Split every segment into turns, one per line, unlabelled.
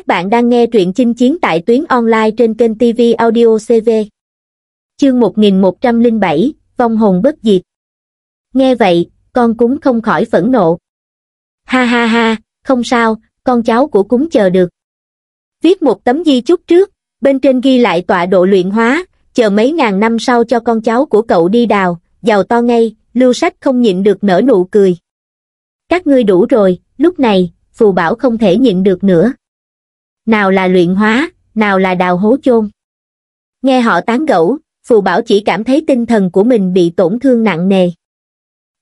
Các bạn đang nghe truyện chinh chiến tại tuyến online trên kênh TV Audio CV. Chương 1107, Vong hồn bất diệt. Nghe vậy, con cúng không khỏi phẫn nộ. Ha ha ha, không sao, con cháu của cúng chờ được. Viết một tấm di chúc trước, bên trên ghi lại tọa độ luyện hóa, chờ mấy ngàn năm sau cho con cháu của cậu đi đào, giàu to ngay, lưu sách không nhịn được nở nụ cười. Các ngươi đủ rồi, lúc này, phù bảo không thể nhịn được nữa nào là luyện hóa, nào là đào hố chôn. Nghe họ tán gẫu, Phù Bảo chỉ cảm thấy tinh thần của mình bị tổn thương nặng nề.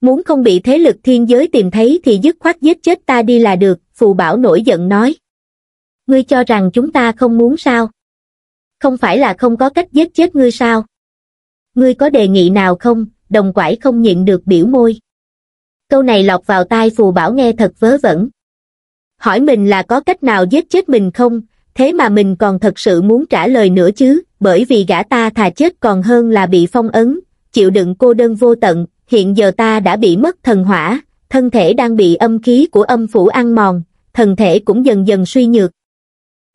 Muốn không bị thế lực thiên giới tìm thấy thì dứt khoát giết chết ta đi là được, Phù Bảo nổi giận nói. Ngươi cho rằng chúng ta không muốn sao? Không phải là không có cách giết chết ngươi sao? Ngươi có đề nghị nào không? Đồng quải không nhịn được biểu môi. Câu này lọc vào tai Phù Bảo nghe thật vớ vẩn hỏi mình là có cách nào giết chết mình không, thế mà mình còn thật sự muốn trả lời nữa chứ, bởi vì gã ta thà chết còn hơn là bị phong ấn, chịu đựng cô đơn vô tận, hiện giờ ta đã bị mất thần hỏa, thân thể đang bị âm khí của âm phủ ăn mòn, thần thể cũng dần dần suy nhược.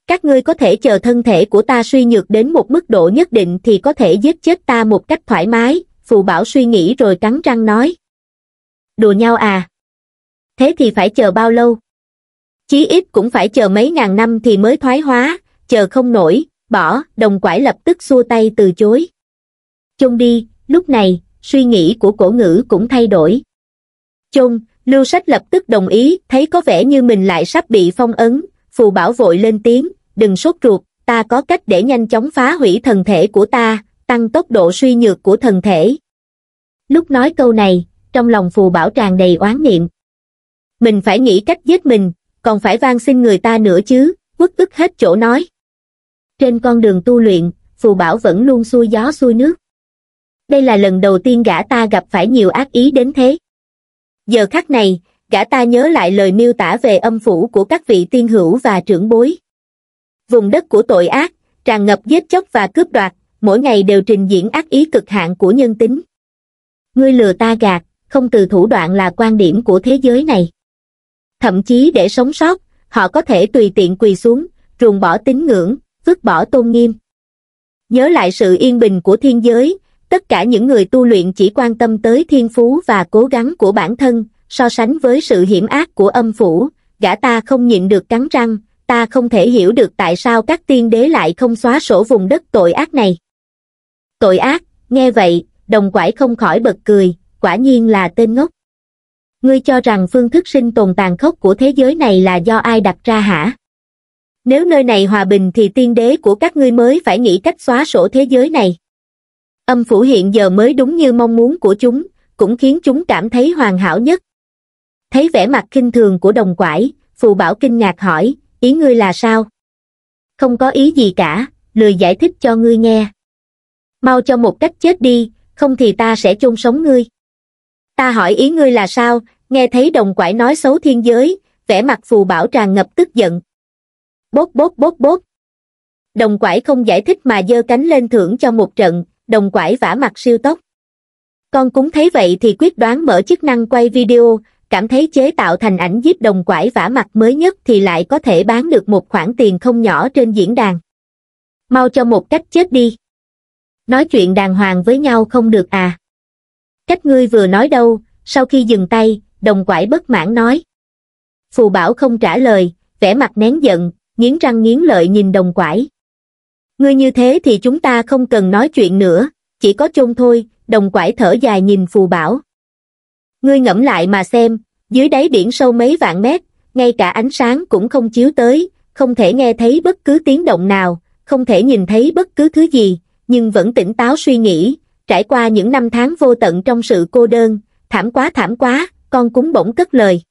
Các ngươi có thể chờ thân thể của ta suy nhược đến một mức độ nhất định thì có thể giết chết ta một cách thoải mái, phù bảo suy nghĩ rồi cắn răng nói. Đùa nhau à? Thế thì phải chờ bao lâu? chí ít cũng phải chờ mấy ngàn năm thì mới thoái hóa chờ không nổi bỏ đồng quải lập tức xua tay từ chối chôn đi lúc này suy nghĩ của cổ ngữ cũng thay đổi chôn lưu sách lập tức đồng ý thấy có vẻ như mình lại sắp bị phong ấn phù bảo vội lên tiếng đừng sốt ruột ta có cách để nhanh chóng phá hủy thần thể của ta tăng tốc độ suy nhược của thần thể lúc nói câu này trong lòng phù bảo tràn đầy oán niệm mình phải nghĩ cách giết mình còn phải van xin người ta nữa chứ, quất ức hết chỗ nói. Trên con đường tu luyện, phù bảo vẫn luôn xuôi gió xuôi nước. Đây là lần đầu tiên gã ta gặp phải nhiều ác ý đến thế. Giờ khắc này, gã ta nhớ lại lời miêu tả về âm phủ của các vị tiên hữu và trưởng bối. Vùng đất của tội ác, tràn ngập giết chóc và cướp đoạt, mỗi ngày đều trình diễn ác ý cực hạn của nhân tính. Ngươi lừa ta gạt, không từ thủ đoạn là quan điểm của thế giới này thậm chí để sống sót, họ có thể tùy tiện quỳ xuống, ruồng bỏ tín ngưỡng, vứt bỏ tôn nghiêm. Nhớ lại sự yên bình của thiên giới, tất cả những người tu luyện chỉ quan tâm tới thiên phú và cố gắng của bản thân, so sánh với sự hiểm ác của âm phủ, gã ta không nhịn được cắn răng, ta không thể hiểu được tại sao các tiên đế lại không xóa sổ vùng đất tội ác này. Tội ác, nghe vậy, đồng quải không khỏi bật cười, quả nhiên là tên ngốc ngươi cho rằng phương thức sinh tồn tàn khốc của thế giới này là do ai đặt ra hả? Nếu nơi này hòa bình thì tiên đế của các ngươi mới phải nghĩ cách xóa sổ thế giới này. Âm phủ hiện giờ mới đúng như mong muốn của chúng, cũng khiến chúng cảm thấy hoàn hảo nhất. Thấy vẻ mặt kinh thường của đồng quải, phù bảo kinh ngạc hỏi, ý ngươi là sao? Không có ý gì cả, lười giải thích cho ngươi nghe. Mau cho một cách chết đi, không thì ta sẽ chôn sống ngươi ta hỏi ý ngươi là sao nghe thấy đồng quải nói xấu thiên giới vẻ mặt phù bảo tràn ngập tức giận bốt bốt bốt bốt đồng quải không giải thích mà dơ cánh lên thưởng cho một trận đồng quải vả mặt siêu tốc con cũng thấy vậy thì quyết đoán mở chức năng quay video cảm thấy chế tạo thành ảnh giúp đồng quải vả mặt mới nhất thì lại có thể bán được một khoản tiền không nhỏ trên diễn đàn mau cho một cách chết đi nói chuyện đàng hoàng với nhau không được à Cách ngươi vừa nói đâu, sau khi dừng tay, đồng quải bất mãn nói. Phù bảo không trả lời, vẻ mặt nén giận, nghiến răng nghiến lợi nhìn đồng quải. Ngươi như thế thì chúng ta không cần nói chuyện nữa, chỉ có chôn thôi, đồng quải thở dài nhìn phù bảo. Ngươi ngẫm lại mà xem, dưới đáy biển sâu mấy vạn mét, ngay cả ánh sáng cũng không chiếu tới, không thể nghe thấy bất cứ tiếng động nào, không thể nhìn thấy bất cứ thứ gì, nhưng vẫn tỉnh táo suy nghĩ, trải qua những năm tháng vô tận trong sự cô đơn, thảm quá thảm quá, con cúng bỗng cất lời.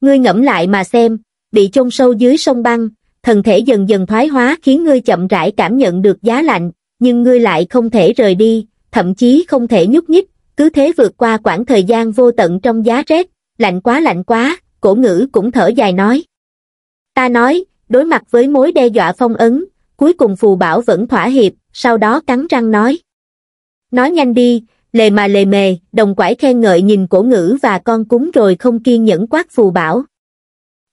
Ngươi ngẫm lại mà xem, bị chôn sâu dưới sông băng, thần thể dần dần thoái hóa khiến ngươi chậm rãi cảm nhận được giá lạnh, nhưng ngươi lại không thể rời đi, thậm chí không thể nhúc nhích, cứ thế vượt qua quãng thời gian vô tận trong giá rét, lạnh quá lạnh quá, cổ ngữ cũng thở dài nói. Ta nói, đối mặt với mối đe dọa phong ấn, cuối cùng phù bảo vẫn thỏa hiệp, sau đó cắn răng nói. Nói nhanh đi, lề mà lề mề, đồng quải khen ngợi nhìn cổ ngữ và con cúng rồi không kiên nhẫn quát phù bảo.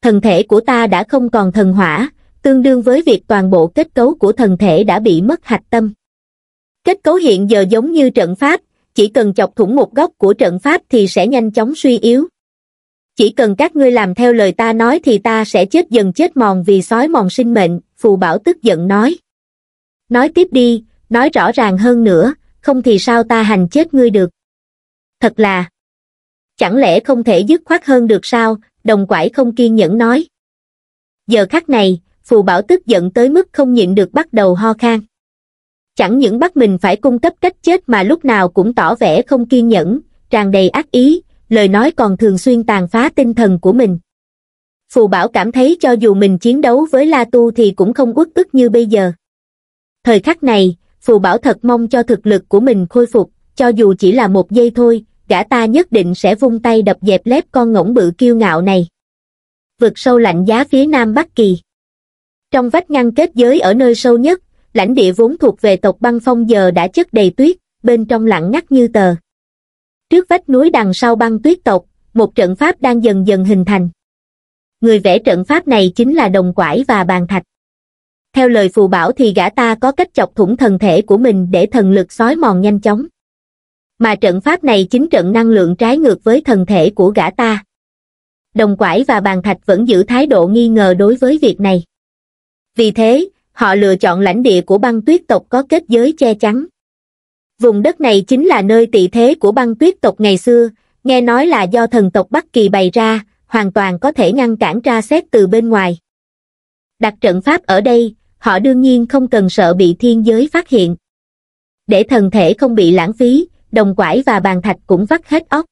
Thần thể của ta đã không còn thần hỏa, tương đương với việc toàn bộ kết cấu của thần thể đã bị mất hạch tâm. Kết cấu hiện giờ giống như trận pháp, chỉ cần chọc thủng một góc của trận pháp thì sẽ nhanh chóng suy yếu. Chỉ cần các ngươi làm theo lời ta nói thì ta sẽ chết dần chết mòn vì sói mòn sinh mệnh, phù bảo tức giận nói. Nói tiếp đi, nói rõ ràng hơn nữa, không thì sao ta hành chết ngươi được thật là chẳng lẽ không thể dứt khoát hơn được sao đồng quải không kiên nhẫn nói giờ khắc này phù bảo tức giận tới mức không nhịn được bắt đầu ho khan chẳng những bắt mình phải cung cấp cách chết mà lúc nào cũng tỏ vẻ không kiên nhẫn tràn đầy ác ý lời nói còn thường xuyên tàn phá tinh thần của mình phù bảo cảm thấy cho dù mình chiến đấu với la tu thì cũng không uất ức như bây giờ thời khắc này Phù Bảo thật mong cho thực lực của mình khôi phục, cho dù chỉ là một giây thôi, gã ta nhất định sẽ vung tay đập dẹp lép con ngỗng bự kiêu ngạo này. Vực sâu lạnh giá phía Nam Bắc Kỳ Trong vách ngăn kết giới ở nơi sâu nhất, lãnh địa vốn thuộc về tộc băng phong giờ đã chất đầy tuyết, bên trong lặng ngắt như tờ. Trước vách núi đằng sau băng tuyết tộc, một trận pháp đang dần dần hình thành. Người vẽ trận pháp này chính là đồng quải và bàn thạch theo lời phù bảo thì gã ta có cách chọc thủng thần thể của mình để thần lực xói mòn nhanh chóng. Mà trận pháp này chính trận năng lượng trái ngược với thần thể của gã ta. Đồng quải và bàn thạch vẫn giữ thái độ nghi ngờ đối với việc này. Vì thế, họ lựa chọn lãnh địa của băng tuyết tộc có kết giới che chắn. Vùng đất này chính là nơi tị thế của băng tuyết tộc ngày xưa, nghe nói là do thần tộc Bắc Kỳ bày ra, hoàn toàn có thể ngăn cản tra xét từ bên ngoài. Đặt trận pháp ở đây, họ đương nhiên không cần sợ bị thiên giới phát hiện. Để thần thể không bị lãng phí, đồng quải và bàn thạch cũng vắt hết óc.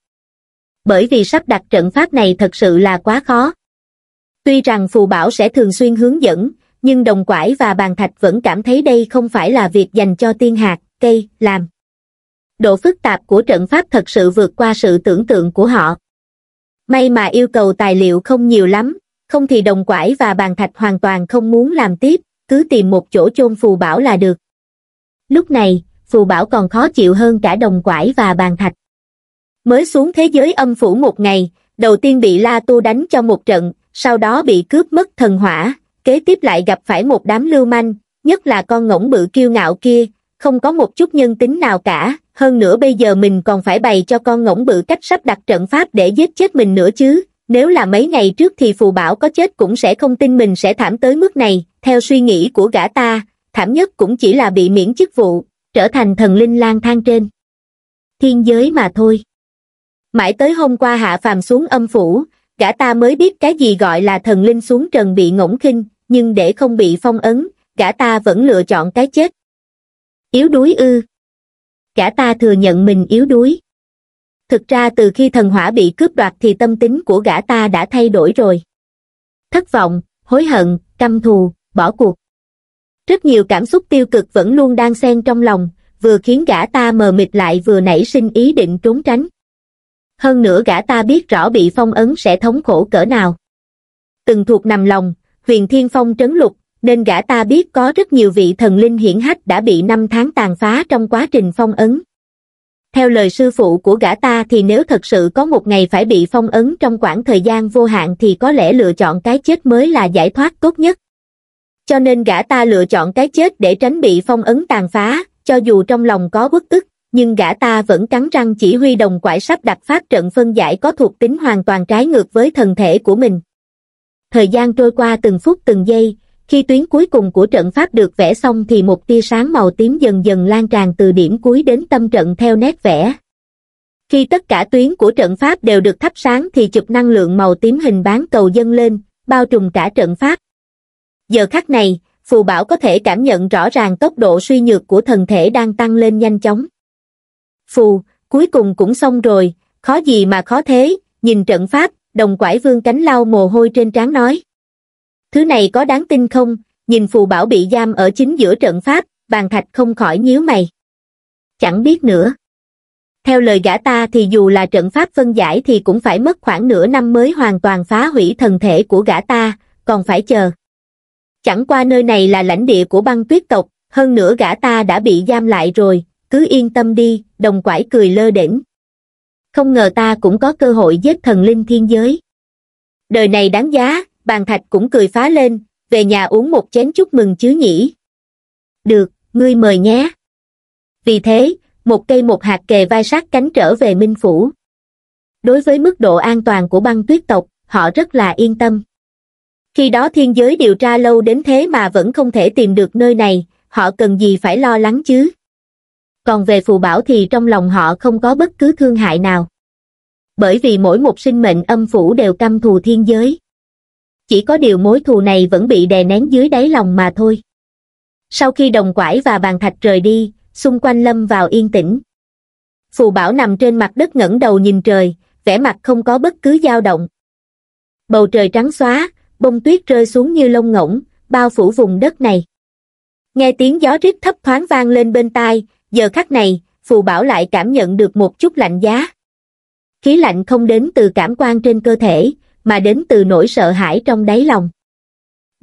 Bởi vì sắp đặt trận pháp này thật sự là quá khó. Tuy rằng phù bảo sẽ thường xuyên hướng dẫn, nhưng đồng quải và bàn thạch vẫn cảm thấy đây không phải là việc dành cho tiên hạt, cây, làm. Độ phức tạp của trận pháp thật sự vượt qua sự tưởng tượng của họ. May mà yêu cầu tài liệu không nhiều lắm, không thì đồng quải và bàn thạch hoàn toàn không muốn làm tiếp, cứ tìm một chỗ chôn phù bảo là được. Lúc này, phù bảo còn khó chịu hơn cả đồng quải và bàn thạch. Mới xuống thế giới âm phủ một ngày, đầu tiên bị La Tu đánh cho một trận, sau đó bị cướp mất thần hỏa, kế tiếp lại gặp phải một đám lưu manh, nhất là con ngỗng bự kiêu ngạo kia, không có một chút nhân tính nào cả, hơn nữa bây giờ mình còn phải bày cho con ngỗng bự cách sắp đặt trận pháp để giết chết mình nữa chứ, nếu là mấy ngày trước thì phù bảo có chết cũng sẽ không tin mình sẽ thảm tới mức này, theo suy nghĩ của gã ta thảm nhất cũng chỉ là bị miễn chức vụ trở thành thần linh lang thang trên thiên giới mà thôi mãi tới hôm qua hạ phàm xuống âm phủ gã ta mới biết cái gì gọi là thần linh xuống trần bị ngỗng khinh nhưng để không bị phong ấn gã ta vẫn lựa chọn cái chết yếu đuối ư gã ta thừa nhận mình yếu đuối thực ra từ khi thần hỏa bị cướp đoạt thì tâm tính của gã ta đã thay đổi rồi thất vọng hối hận căm thù bỏ cuộc. Rất nhiều cảm xúc tiêu cực vẫn luôn đang xen trong lòng, vừa khiến gã ta mờ mịt lại vừa nảy sinh ý định trốn tránh. Hơn nữa gã ta biết rõ bị phong ấn sẽ thống khổ cỡ nào. Từng thuộc nằm lòng, huyền thiên phong trấn lục, nên gã ta biết có rất nhiều vị thần linh hiển hách đã bị năm tháng tàn phá trong quá trình phong ấn. Theo lời sư phụ của gã ta thì nếu thật sự có một ngày phải bị phong ấn trong khoảng thời gian vô hạn thì có lẽ lựa chọn cái chết mới là giải thoát tốt nhất cho nên gã ta lựa chọn cái chết để tránh bị phong ấn tàn phá cho dù trong lòng có uất ức nhưng gã ta vẫn cắn răng chỉ huy đồng quải sắp đặt phát trận phân giải có thuộc tính hoàn toàn trái ngược với thần thể của mình thời gian trôi qua từng phút từng giây khi tuyến cuối cùng của trận pháp được vẽ xong thì một tia sáng màu tím dần dần lan tràn từ điểm cuối đến tâm trận theo nét vẽ khi tất cả tuyến của trận pháp đều được thắp sáng thì chụp năng lượng màu tím hình bán cầu dâng lên bao trùm cả trận pháp Giờ khắc này, phù bảo có thể cảm nhận rõ ràng tốc độ suy nhược của thần thể đang tăng lên nhanh chóng. Phù, cuối cùng cũng xong rồi, khó gì mà khó thế, nhìn trận pháp, đồng quải vương cánh lau mồ hôi trên trán nói. Thứ này có đáng tin không, nhìn phù bảo bị giam ở chính giữa trận pháp, bàn thạch không khỏi nhíu mày. Chẳng biết nữa. Theo lời gã ta thì dù là trận pháp phân giải thì cũng phải mất khoảng nửa năm mới hoàn toàn phá hủy thần thể của gã ta, còn phải chờ chẳng qua nơi này là lãnh địa của băng tuyết tộc, hơn nữa gã ta đã bị giam lại rồi, cứ yên tâm đi, đồng quải cười lơ đỉnh, Không ngờ ta cũng có cơ hội giết thần linh thiên giới. Đời này đáng giá, bàn thạch cũng cười phá lên, về nhà uống một chén chúc mừng chứ nhỉ. Được, ngươi mời nhé. Vì thế, một cây một hạt kề vai sát cánh trở về Minh Phủ. Đối với mức độ an toàn của băng tuyết tộc, họ rất là yên tâm khi đó thiên giới điều tra lâu đến thế mà vẫn không thể tìm được nơi này họ cần gì phải lo lắng chứ còn về phù bảo thì trong lòng họ không có bất cứ thương hại nào bởi vì mỗi một sinh mệnh âm phủ đều căm thù thiên giới chỉ có điều mối thù này vẫn bị đè nén dưới đáy lòng mà thôi sau khi đồng quải và bàn thạch rời đi xung quanh lâm vào yên tĩnh phù bảo nằm trên mặt đất ngẩng đầu nhìn trời vẻ mặt không có bất cứ dao động bầu trời trắng xóa bông tuyết rơi xuống như lông ngỗng bao phủ vùng đất này nghe tiếng gió rít thấp thoáng vang lên bên tai giờ khắc này phù bảo lại cảm nhận được một chút lạnh giá khí lạnh không đến từ cảm quan trên cơ thể mà đến từ nỗi sợ hãi trong đáy lòng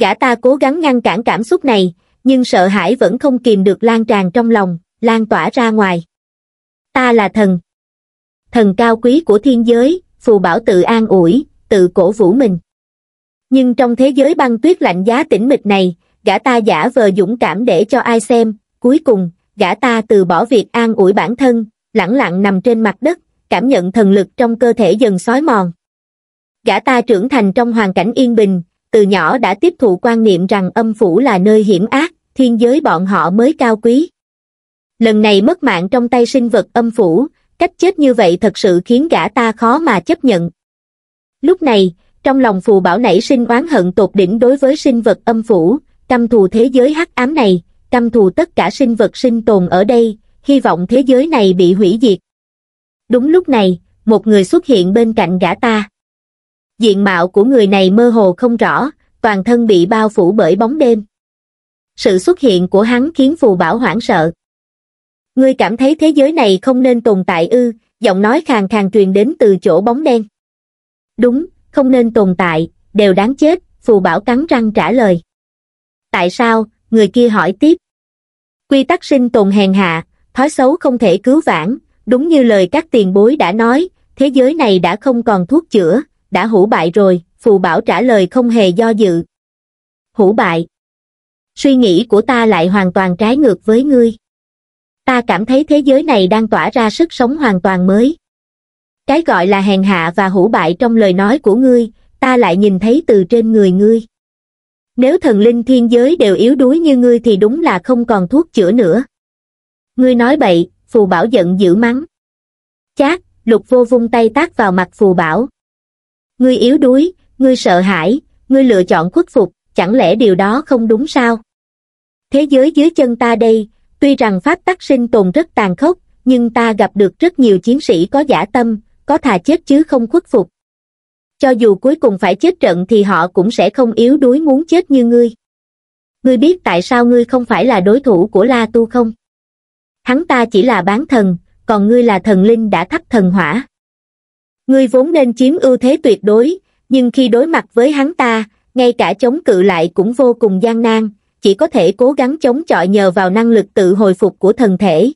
gã ta cố gắng ngăn cản cảm xúc này nhưng sợ hãi vẫn không kìm được lan tràn trong lòng lan tỏa ra ngoài ta là thần thần cao quý của thiên giới phù bảo tự an ủi tự cổ vũ mình nhưng trong thế giới băng tuyết lạnh giá tĩnh mịch này gã ta giả vờ dũng cảm để cho ai xem cuối cùng gã ta từ bỏ việc an ủi bản thân lẳng lặng nằm trên mặt đất cảm nhận thần lực trong cơ thể dần xói mòn gã ta trưởng thành trong hoàn cảnh yên bình từ nhỏ đã tiếp thụ quan niệm rằng âm phủ là nơi hiểm ác thiên giới bọn họ mới cao quý lần này mất mạng trong tay sinh vật âm phủ cách chết như vậy thật sự khiến gã ta khó mà chấp nhận lúc này trong lòng phù bảo nảy sinh oán hận tột đỉnh đối với sinh vật âm phủ, căm thù thế giới hắc ám này, căm thù tất cả sinh vật sinh tồn ở đây, hy vọng thế giới này bị hủy diệt. Đúng lúc này, một người xuất hiện bên cạnh gã ta. Diện mạo của người này mơ hồ không rõ, toàn thân bị bao phủ bởi bóng đêm. Sự xuất hiện của hắn khiến phù bảo hoảng sợ. Ngươi cảm thấy thế giới này không nên tồn tại ư, giọng nói khàn khàn truyền đến từ chỗ bóng đen. Đúng, không nên tồn tại đều đáng chết phù bảo cắn răng trả lời tại sao người kia hỏi tiếp quy tắc sinh tồn hèn hạ thói xấu không thể cứu vãn đúng như lời các tiền bối đã nói thế giới này đã không còn thuốc chữa đã hủ bại rồi phù bảo trả lời không hề do dự hủ bại suy nghĩ của ta lại hoàn toàn trái ngược với ngươi ta cảm thấy thế giới này đang tỏa ra sức sống hoàn toàn mới cái gọi là hèn hạ và hủ bại trong lời nói của ngươi, ta lại nhìn thấy từ trên người ngươi. Nếu thần linh thiên giới đều yếu đuối như ngươi thì đúng là không còn thuốc chữa nữa. Ngươi nói bậy, phù bảo giận dữ mắng. Chát, lục vô vung tay tác vào mặt phù bảo. Ngươi yếu đuối, ngươi sợ hãi, ngươi lựa chọn khuất phục, chẳng lẽ điều đó không đúng sao? Thế giới dưới chân ta đây, tuy rằng pháp tắc sinh tồn rất tàn khốc, nhưng ta gặp được rất nhiều chiến sĩ có giả tâm, có thà chết chứ không khuất phục cho dù cuối cùng phải chết trận thì họ cũng sẽ không yếu đuối muốn chết như ngươi ngươi biết tại sao ngươi không phải là đối thủ của la tu không hắn ta chỉ là bán thần còn ngươi là thần linh đã thắp thần hỏa ngươi vốn nên chiếm ưu thế tuyệt đối nhưng khi đối mặt với hắn ta ngay cả chống cự lại cũng vô cùng gian nan chỉ có thể cố gắng chống chọi nhờ vào năng lực tự hồi phục của thần thể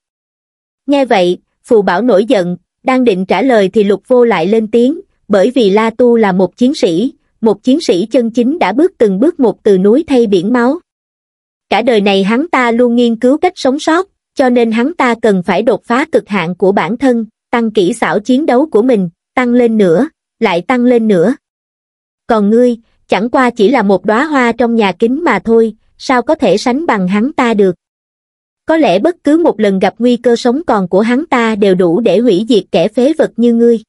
nghe vậy phù bảo nổi giận đang định trả lời thì lục vô lại lên tiếng, bởi vì La Tu là một chiến sĩ, một chiến sĩ chân chính đã bước từng bước một từ núi thay biển máu. Cả đời này hắn ta luôn nghiên cứu cách sống sót, cho nên hắn ta cần phải đột phá cực hạn của bản thân, tăng kỹ xảo chiến đấu của mình, tăng lên nữa, lại tăng lên nữa. Còn ngươi, chẳng qua chỉ là một đóa hoa trong nhà kính mà thôi, sao có thể sánh bằng hắn ta được có lẽ bất cứ một lần gặp nguy cơ sống còn của hắn ta đều đủ để hủy diệt kẻ phế vật như ngươi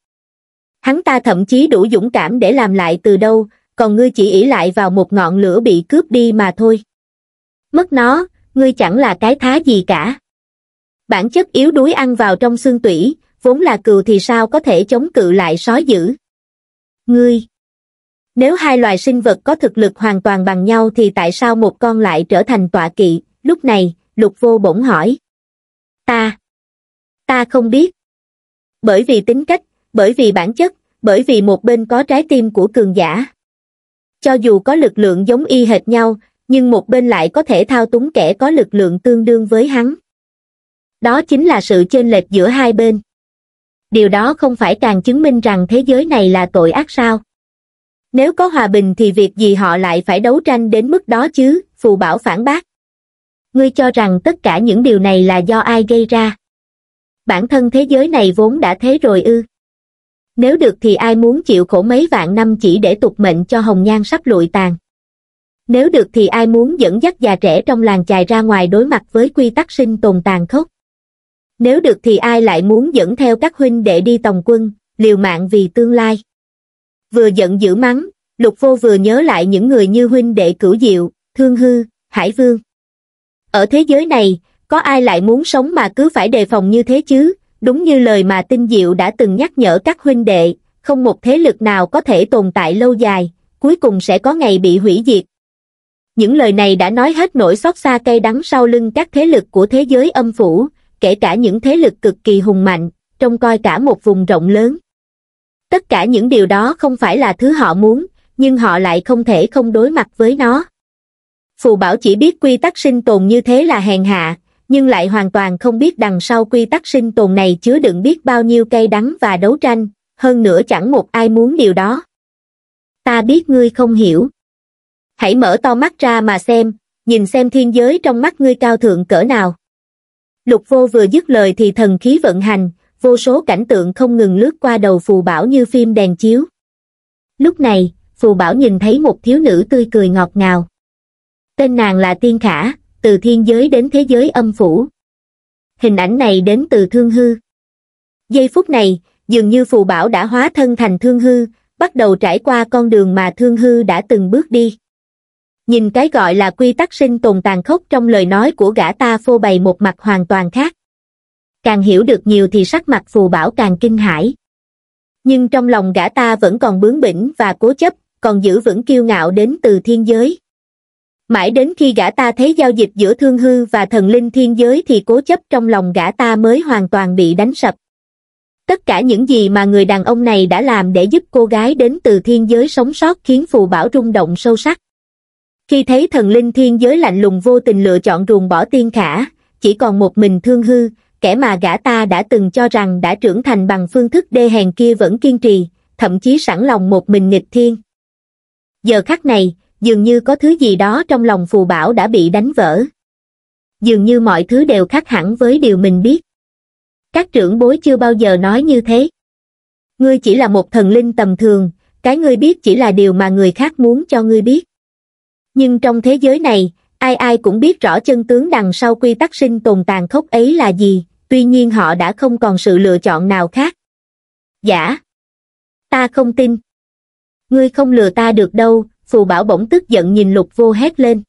hắn ta thậm chí đủ dũng cảm để làm lại từ đâu còn ngươi chỉ ỷ lại vào một ngọn lửa bị cướp đi mà thôi mất nó ngươi chẳng là cái thá gì cả bản chất yếu đuối ăn vào trong xương tủy vốn là cừu thì sao có thể chống cự lại sói dữ ngươi nếu hai loài sinh vật có thực lực hoàn toàn bằng nhau thì tại sao một con lại trở thành tọa kỵ lúc này lục vô bỗng hỏi. Ta, ta không biết. Bởi vì tính cách, bởi vì bản chất, bởi vì một bên có trái tim của cường giả. Cho dù có lực lượng giống y hệt nhau, nhưng một bên lại có thể thao túng kẻ có lực lượng tương đương với hắn. Đó chính là sự chênh lệch giữa hai bên. Điều đó không phải càng chứng minh rằng thế giới này là tội ác sao? Nếu có hòa bình thì việc gì họ lại phải đấu tranh đến mức đó chứ, phù bảo phản bác ngươi cho rằng tất cả những điều này là do ai gây ra bản thân thế giới này vốn đã thế rồi ư nếu được thì ai muốn chịu khổ mấy vạn năm chỉ để tục mệnh cho hồng nhan sắp lụi tàn nếu được thì ai muốn dẫn dắt già trẻ trong làng chài ra ngoài đối mặt với quy tắc sinh tồn tàn khốc nếu được thì ai lại muốn dẫn theo các huynh đệ đi tòng quân liều mạng vì tương lai vừa giận dữ mắng lục vô vừa nhớ lại những người như huynh đệ cửu diệu thương hư hải vương ở thế giới này, có ai lại muốn sống mà cứ phải đề phòng như thế chứ? Đúng như lời mà Tinh Diệu đã từng nhắc nhở các huynh đệ, không một thế lực nào có thể tồn tại lâu dài, cuối cùng sẽ có ngày bị hủy diệt. Những lời này đã nói hết nỗi xót xa cay đắng sau lưng các thế lực của thế giới âm phủ, kể cả những thế lực cực kỳ hùng mạnh, trông coi cả một vùng rộng lớn. Tất cả những điều đó không phải là thứ họ muốn, nhưng họ lại không thể không đối mặt với nó. Phù Bảo chỉ biết quy tắc sinh tồn như thế là hèn hạ, nhưng lại hoàn toàn không biết đằng sau quy tắc sinh tồn này chứa đựng biết bao nhiêu cây đắng và đấu tranh, hơn nữa chẳng một ai muốn điều đó. Ta biết ngươi không hiểu. Hãy mở to mắt ra mà xem, nhìn xem thiên giới trong mắt ngươi cao thượng cỡ nào. Lục vô vừa dứt lời thì thần khí vận hành, vô số cảnh tượng không ngừng lướt qua đầu phù bảo như phim đèn chiếu. Lúc này, phù bảo nhìn thấy một thiếu nữ tươi cười ngọt ngào tên nàng là Tiên Khả, từ thiên giới đến thế giới âm phủ. Hình ảnh này đến từ Thương Hư. Giây phút này, dường như phù bảo đã hóa thân thành Thương Hư, bắt đầu trải qua con đường mà Thương Hư đã từng bước đi. Nhìn cái gọi là quy tắc sinh tồn tàn khốc trong lời nói của gã ta phô bày một mặt hoàn toàn khác. Càng hiểu được nhiều thì sắc mặt phù bảo càng kinh hãi. Nhưng trong lòng gã ta vẫn còn bướng bỉnh và cố chấp, còn giữ vững kiêu ngạo đến từ thiên giới mãi đến khi gã ta thấy giao dịch giữa thương hư và thần linh thiên giới thì cố chấp trong lòng gã ta mới hoàn toàn bị đánh sập. Tất cả những gì mà người đàn ông này đã làm để giúp cô gái đến từ thiên giới sống sót khiến phù bảo rung động sâu sắc. Khi thấy thần linh thiên giới lạnh lùng vô tình lựa chọn ruồng bỏ tiên khả, chỉ còn một mình thương hư, kẻ mà gã ta đã từng cho rằng đã trưởng thành bằng phương thức đê hèn kia vẫn kiên trì, thậm chí sẵn lòng một mình nghịch thiên. Giờ khắc này, dường như có thứ gì đó trong lòng phù bảo đã bị đánh vỡ. Dường như mọi thứ đều khác hẳn với điều mình biết. Các trưởng bối chưa bao giờ nói như thế. Ngươi chỉ là một thần linh tầm thường, cái ngươi biết chỉ là điều mà người khác muốn cho ngươi biết. Nhưng trong thế giới này, ai ai cũng biết rõ chân tướng đằng sau quy tắc sinh tồn tàn khốc ấy là gì, tuy nhiên họ đã không còn sự lựa chọn nào khác. Giả. Ta không tin. Ngươi không lừa ta được đâu, phù bảo bỗng tức giận nhìn lục vô hét lên.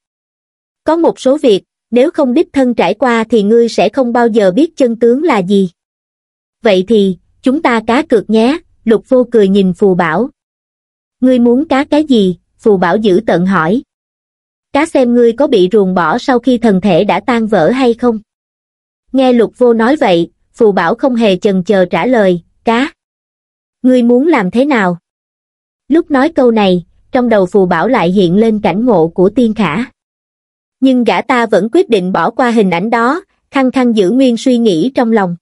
Có một số việc, nếu không đích thân trải qua thì ngươi sẽ không bao giờ biết chân tướng là gì. Vậy thì, chúng ta cá cược nhé, lục vô cười nhìn phù bảo. Ngươi muốn cá cái gì, phù bảo giữ tận hỏi. Cá xem ngươi có bị ruồng bỏ sau khi thần thể đã tan vỡ hay không? Nghe lục vô nói vậy, phù bảo không hề chần chờ trả lời, cá. Ngươi muốn làm thế nào? Lúc nói câu này, trong đầu phù bảo lại hiện lên cảnh ngộ của tiên khả. Nhưng gã ta vẫn quyết định bỏ qua hình ảnh đó, khăng khăng giữ nguyên suy nghĩ trong lòng.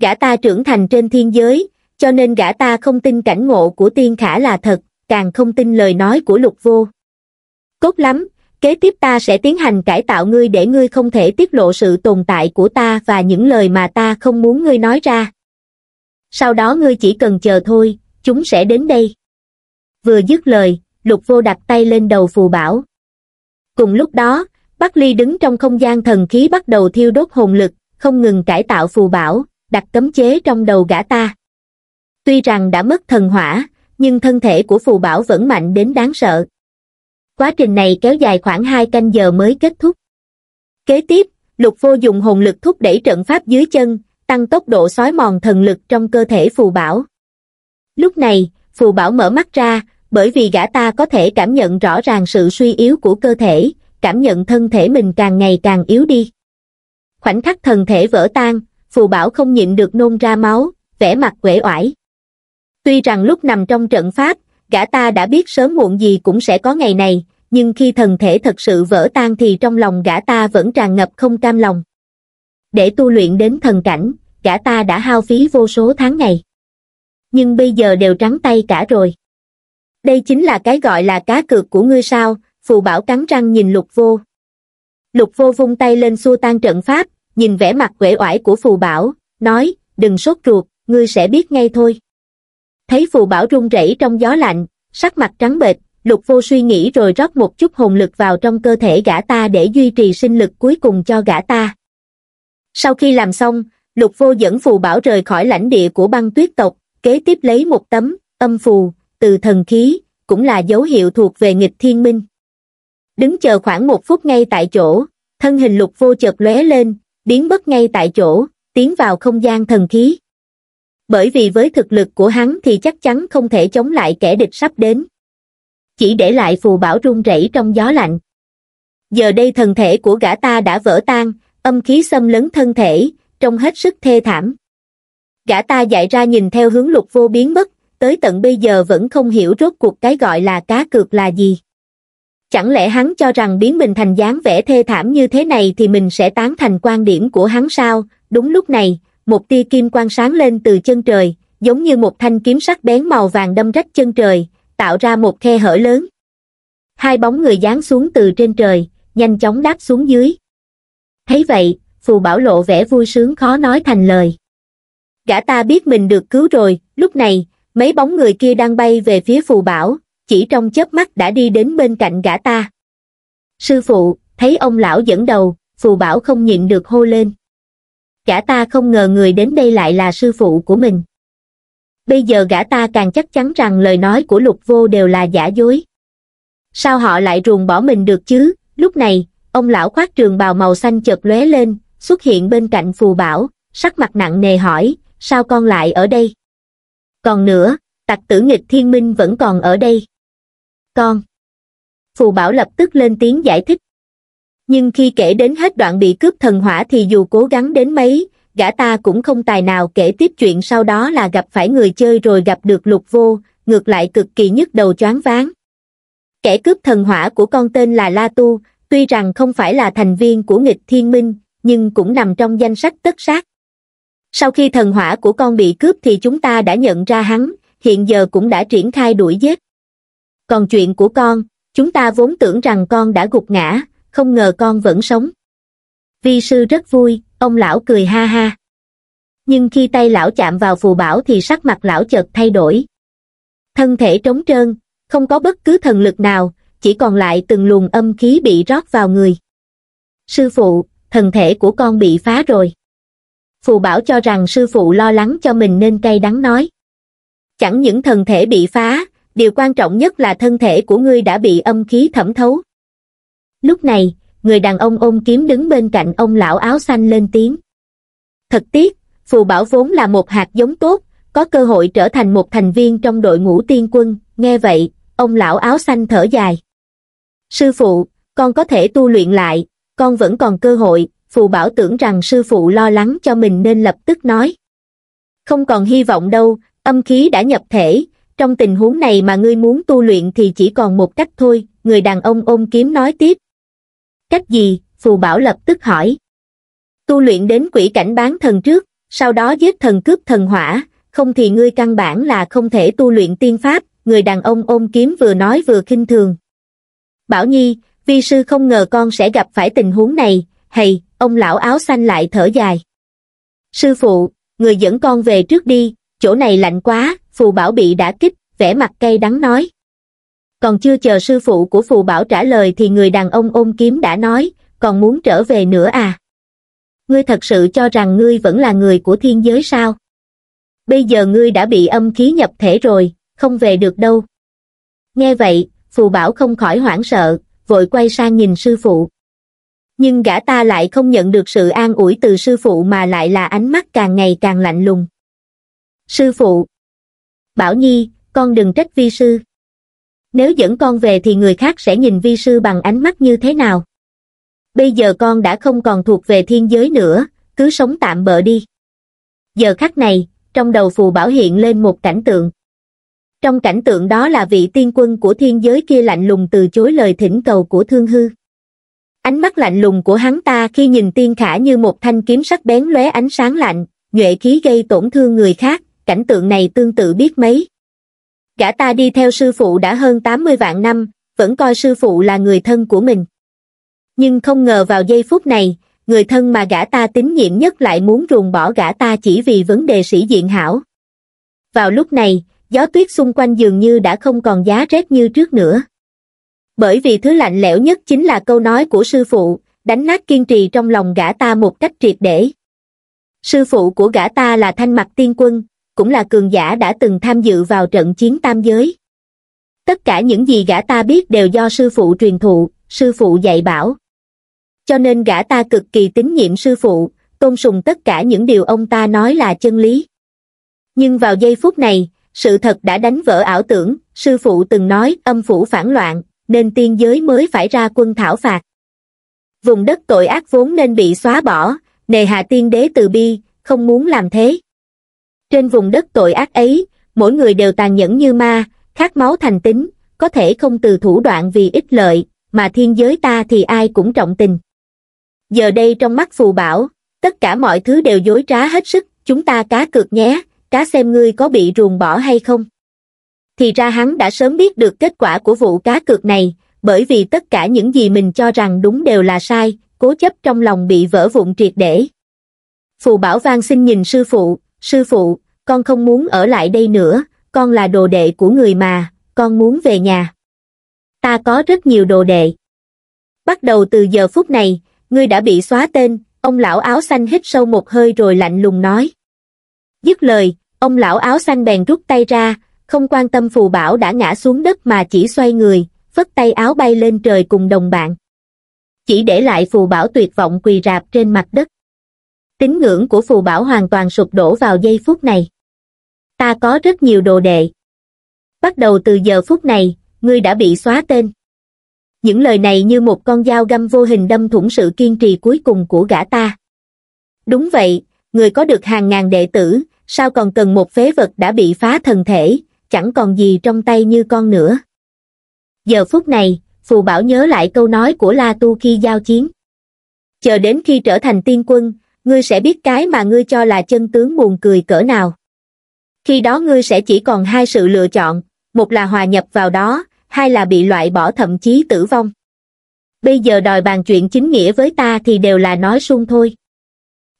Gã ta trưởng thành trên thiên giới, cho nên gã ta không tin cảnh ngộ của tiên khả là thật, càng không tin lời nói của lục vô. Cốt lắm, kế tiếp ta sẽ tiến hành cải tạo ngươi để ngươi không thể tiết lộ sự tồn tại của ta và những lời mà ta không muốn ngươi nói ra. Sau đó ngươi chỉ cần chờ thôi, chúng sẽ đến đây vừa dứt lời lục vô đặt tay lên đầu phù bảo cùng lúc đó bắc ly đứng trong không gian thần khí bắt đầu thiêu đốt hồn lực không ngừng cải tạo phù bảo đặt cấm chế trong đầu gã ta tuy rằng đã mất thần hỏa nhưng thân thể của phù bảo vẫn mạnh đến đáng sợ quá trình này kéo dài khoảng hai canh giờ mới kết thúc kế tiếp lục vô dùng hồn lực thúc đẩy trận pháp dưới chân tăng tốc độ xói mòn thần lực trong cơ thể phù bảo lúc này phù bảo mở mắt ra, bởi vì gã ta có thể cảm nhận rõ ràng sự suy yếu của cơ thể, cảm nhận thân thể mình càng ngày càng yếu đi. Khoảnh khắc thần thể vỡ tan, phù bảo không nhịn được nôn ra máu, vẻ mặt uể oải. Tuy rằng lúc nằm trong trận pháp, gã ta đã biết sớm muộn gì cũng sẽ có ngày này, nhưng khi thần thể thật sự vỡ tan thì trong lòng gã ta vẫn tràn ngập không cam lòng. Để tu luyện đến thần cảnh, gã ta đã hao phí vô số tháng ngày nhưng bây giờ đều trắng tay cả rồi đây chính là cái gọi là cá cược của ngươi sao phù bảo cắn răng nhìn lục vô lục vô vung tay lên xua tan trận pháp nhìn vẻ mặt uể oải của phù bảo nói đừng sốt ruột ngươi sẽ biết ngay thôi thấy phù bảo run rẩy trong gió lạnh sắc mặt trắng bệch lục vô suy nghĩ rồi rót một chút hồn lực vào trong cơ thể gã ta để duy trì sinh lực cuối cùng cho gã ta sau khi làm xong lục vô dẫn phù bảo rời khỏi lãnh địa của băng tuyết tộc kế tiếp lấy một tấm, âm phù, từ thần khí, cũng là dấu hiệu thuộc về nghịch thiên minh. Đứng chờ khoảng một phút ngay tại chỗ, thân hình lục vô chợt lóe lên, biến mất ngay tại chỗ, tiến vào không gian thần khí. Bởi vì với thực lực của hắn thì chắc chắn không thể chống lại kẻ địch sắp đến. Chỉ để lại phù bảo run rẩy trong gió lạnh. Giờ đây thần thể của gã ta đã vỡ tan, âm khí xâm lấn thân thể, trông hết sức thê thảm gã ta dạy ra nhìn theo hướng lục vô biến mất tới tận bây giờ vẫn không hiểu rốt cuộc cái gọi là cá cược là gì chẳng lẽ hắn cho rằng biến mình thành dáng vẻ thê thảm như thế này thì mình sẽ tán thành quan điểm của hắn sao đúng lúc này một tia kim quang sáng lên từ chân trời giống như một thanh kiếm sắc bén màu vàng đâm rách chân trời tạo ra một khe hở lớn hai bóng người giáng xuống từ trên trời nhanh chóng đáp xuống dưới thấy vậy phù bảo lộ vẻ vui sướng khó nói thành lời gã ta biết mình được cứu rồi lúc này mấy bóng người kia đang bay về phía phù bảo chỉ trong chớp mắt đã đi đến bên cạnh gã ta sư phụ thấy ông lão dẫn đầu phù bảo không nhịn được hô lên gã ta không ngờ người đến đây lại là sư phụ của mình bây giờ gã ta càng chắc chắn rằng lời nói của lục vô đều là giả dối sao họ lại ruồng bỏ mình được chứ lúc này ông lão khoác trường bào màu xanh chợt lóe lên xuất hiện bên cạnh phù bảo sắc mặt nặng nề hỏi sao con lại ở đây? Còn nữa, tặc tử nghịch thiên minh vẫn còn ở đây. Con. Phù Bảo lập tức lên tiếng giải thích. Nhưng khi kể đến hết đoạn bị cướp thần hỏa thì dù cố gắng đến mấy, gã ta cũng không tài nào kể tiếp chuyện sau đó là gặp phải người chơi rồi gặp được lục vô, ngược lại cực kỳ nhức đầu choáng váng. Kẻ cướp thần hỏa của con tên là La Tu, tuy rằng không phải là thành viên của nghịch thiên minh, nhưng cũng nằm trong danh sách tất sát sau khi thần hỏa của con bị cướp thì chúng ta đã nhận ra hắn hiện giờ cũng đã triển khai đuổi giết còn chuyện của con chúng ta vốn tưởng rằng con đã gục ngã không ngờ con vẫn sống vi sư rất vui ông lão cười ha ha nhưng khi tay lão chạm vào phù bảo thì sắc mặt lão chợt thay đổi thân thể trống trơn không có bất cứ thần lực nào chỉ còn lại từng luồng âm khí bị rót vào người sư phụ thần thể của con bị phá rồi Phù Bảo cho rằng sư phụ lo lắng cho mình nên cay đắng nói. Chẳng những thần thể bị phá, điều quan trọng nhất là thân thể của ngươi đã bị âm khí thẩm thấu. Lúc này, người đàn ông ôm kiếm đứng bên cạnh ông lão áo xanh lên tiếng. Thật tiếc, Phù Bảo vốn là một hạt giống tốt, có cơ hội trở thành một thành viên trong đội ngũ tiên quân, nghe vậy, ông lão áo xanh thở dài. Sư phụ, con có thể tu luyện lại, con vẫn còn cơ hội, phù Bảo tưởng rằng sư phụ lo lắng cho mình nên lập tức nói. Không còn hy vọng đâu, âm khí đã nhập thể, trong tình huống này mà ngươi muốn tu luyện thì chỉ còn một cách thôi, người đàn ông ôm kiếm nói tiếp. Cách gì? Phù Bảo lập tức hỏi. Tu luyện đến quỷ cảnh bán thần trước, sau đó giết thần cướp thần hỏa, không thì ngươi căn bản là không thể tu luyện tiên pháp, người đàn ông ôm kiếm vừa nói vừa khinh thường. Bảo Nhi, vi sư không ngờ con sẽ gặp phải tình huống này, hay, ông lão áo xanh lại thở dài. Sư phụ, người dẫn con về trước đi, chỗ này lạnh quá, phù bảo bị đã kích, vẻ mặt cay đắng nói. Còn chưa chờ sư phụ của phù bảo trả lời thì người đàn ông ôm kiếm đã nói, còn muốn trở về nữa à? Ngươi thật sự cho rằng ngươi vẫn là người của thiên giới sao? Bây giờ ngươi đã bị âm khí nhập thể rồi, không về được đâu. Nghe vậy, phù bảo không khỏi hoảng sợ, vội quay sang nhìn sư phụ nhưng gã ta lại không nhận được sự an ủi từ sư phụ mà lại là ánh mắt càng ngày càng lạnh lùng sư phụ bảo nhi con đừng trách vi sư nếu dẫn con về thì người khác sẽ nhìn vi sư bằng ánh mắt như thế nào bây giờ con đã không còn thuộc về thiên giới nữa cứ sống tạm bợ đi giờ khắc này trong đầu phù bảo hiện lên một cảnh tượng trong cảnh tượng đó là vị tiên quân của thiên giới kia lạnh lùng từ chối lời thỉnh cầu của thương hư ánh mắt lạnh lùng của hắn ta khi nhìn tiên khả như một thanh kiếm sắc bén lóe ánh sáng lạnh nhuệ khí gây tổn thương người khác cảnh tượng này tương tự biết mấy gã ta đi theo sư phụ đã hơn 80 vạn năm vẫn coi sư phụ là người thân của mình nhưng không ngờ vào giây phút này người thân mà gã ta tín nhiệm nhất lại muốn ruồng bỏ gã ta chỉ vì vấn đề sĩ diện hảo vào lúc này gió tuyết xung quanh dường như đã không còn giá rét như trước nữa bởi vì thứ lạnh lẽo nhất chính là câu nói của sư phụ, đánh nát kiên trì trong lòng gã ta một cách triệt để. Sư phụ của gã ta là Thanh mặt Tiên Quân, cũng là cường giả đã từng tham dự vào trận chiến tam giới. Tất cả những gì gã ta biết đều do sư phụ truyền thụ, sư phụ dạy bảo. Cho nên gã ta cực kỳ tín nhiệm sư phụ, tôn sùng tất cả những điều ông ta nói là chân lý. Nhưng vào giây phút này, sự thật đã đánh vỡ ảo tưởng, sư phụ từng nói âm phủ phản loạn, nên tiên giới mới phải ra quân thảo phạt. Vùng đất tội ác vốn nên bị xóa bỏ, nề hạ tiên đế từ bi, không muốn làm thế. Trên vùng đất tội ác ấy, mỗi người đều tàn nhẫn như ma, khát máu thành tính, có thể không từ thủ đoạn vì ích lợi, mà thiên giới ta thì ai cũng trọng tình. Giờ đây trong mắt phù bảo, tất cả mọi thứ đều dối trá hết sức, chúng ta cá cược nhé, cá xem ngươi có bị ruồng bỏ hay không thì ra hắn đã sớm biết được kết quả của vụ cá cược này bởi vì tất cả những gì mình cho rằng đúng đều là sai cố chấp trong lòng bị vỡ vụn triệt để phù bảo vang xin nhìn sư phụ sư phụ con không muốn ở lại đây nữa con là đồ đệ của người mà con muốn về nhà ta có rất nhiều đồ đệ bắt đầu từ giờ phút này ngươi đã bị xóa tên ông lão áo xanh hít sâu một hơi rồi lạnh lùng nói dứt lời ông lão áo xanh bèn rút tay ra không quan tâm phù bảo đã ngã xuống đất mà chỉ xoay người, phất tay áo bay lên trời cùng đồng bạn. Chỉ để lại phù bảo tuyệt vọng quỳ rạp trên mặt đất. Tính ngưỡng của phù bảo hoàn toàn sụp đổ vào giây phút này. Ta có rất nhiều đồ đệ. Bắt đầu từ giờ phút này, ngươi đã bị xóa tên. Những lời này như một con dao găm vô hình đâm thủng sự kiên trì cuối cùng của gã ta. Đúng vậy, người có được hàng ngàn đệ tử, sao còn cần một phế vật đã bị phá thần thể, chẳng còn gì trong tay như con nữa. Giờ phút này, Phù Bảo nhớ lại câu nói của La Tu khi giao chiến. Chờ đến khi trở thành tiên quân, ngươi sẽ biết cái mà ngươi cho là chân tướng buồn cười cỡ nào. Khi đó ngươi sẽ chỉ còn hai sự lựa chọn, một là hòa nhập vào đó, hai là bị loại bỏ thậm chí tử vong. Bây giờ đòi bàn chuyện chính nghĩa với ta thì đều là nói suông thôi.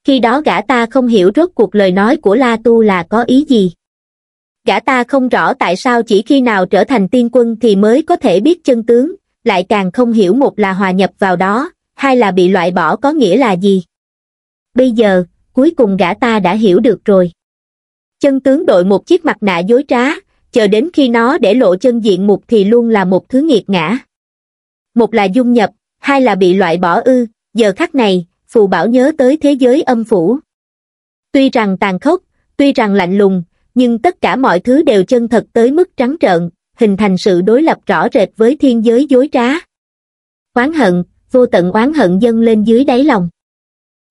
Khi đó gã ta không hiểu rốt cuộc lời nói của La Tu là có ý gì gã ta không rõ tại sao chỉ khi nào trở thành tiên quân thì mới có thể biết chân tướng, lại càng không hiểu một là hòa nhập vào đó, hai là bị loại bỏ có nghĩa là gì. Bây giờ, cuối cùng gã ta đã hiểu được rồi. Chân tướng đội một chiếc mặt nạ dối trá, chờ đến khi nó để lộ chân diện mục thì luôn là một thứ nghiệt ngã. Một là dung nhập, hai là bị loại bỏ ư, giờ khắc này, phù bảo nhớ tới thế giới âm phủ. Tuy rằng tàn khốc, tuy rằng lạnh lùng, nhưng tất cả mọi thứ đều chân thật tới mức trắng trợn, hình thành sự đối lập rõ rệt với thiên giới dối trá. Oán hận, vô tận oán hận dâng lên dưới đáy lòng.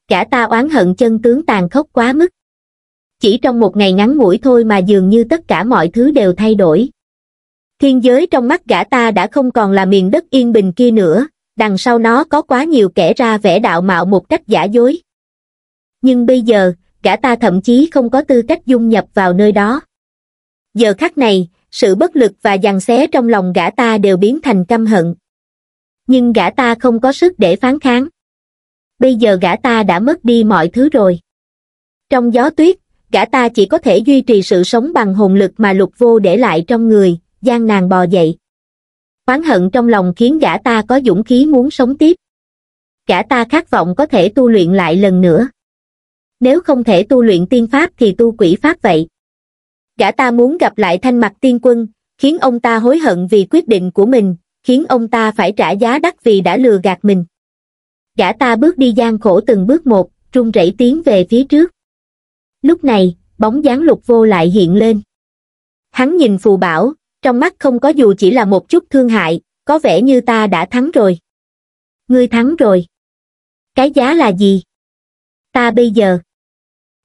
Cả ta oán hận chân tướng tàn khốc quá mức. Chỉ trong một ngày ngắn ngủi thôi mà dường như tất cả mọi thứ đều thay đổi. Thiên giới trong mắt gã ta đã không còn là miền đất yên bình kia nữa, đằng sau nó có quá nhiều kẻ ra vẽ đạo mạo một cách giả dối. Nhưng bây giờ, gã ta thậm chí không có tư cách dung nhập vào nơi đó giờ khắc này sự bất lực và giằng xé trong lòng gã ta đều biến thành căm hận nhưng gã ta không có sức để phán kháng bây giờ gã ta đã mất đi mọi thứ rồi trong gió tuyết gã ta chỉ có thể duy trì sự sống bằng hồn lực mà lục vô để lại trong người gian nàng bò dậy oán hận trong lòng khiến gã ta có dũng khí muốn sống tiếp gã ta khát vọng có thể tu luyện lại lần nữa nếu không thể tu luyện tiên pháp thì tu quỷ pháp vậy gã ta muốn gặp lại thanh mặt tiên quân khiến ông ta hối hận vì quyết định của mình khiến ông ta phải trả giá đắt vì đã lừa gạt mình gã ta bước đi gian khổ từng bước một trung rẩy tiến về phía trước lúc này bóng dáng lục vô lại hiện lên hắn nhìn phù bảo trong mắt không có dù chỉ là một chút thương hại có vẻ như ta đã thắng rồi ngươi thắng rồi cái giá là gì ta bây giờ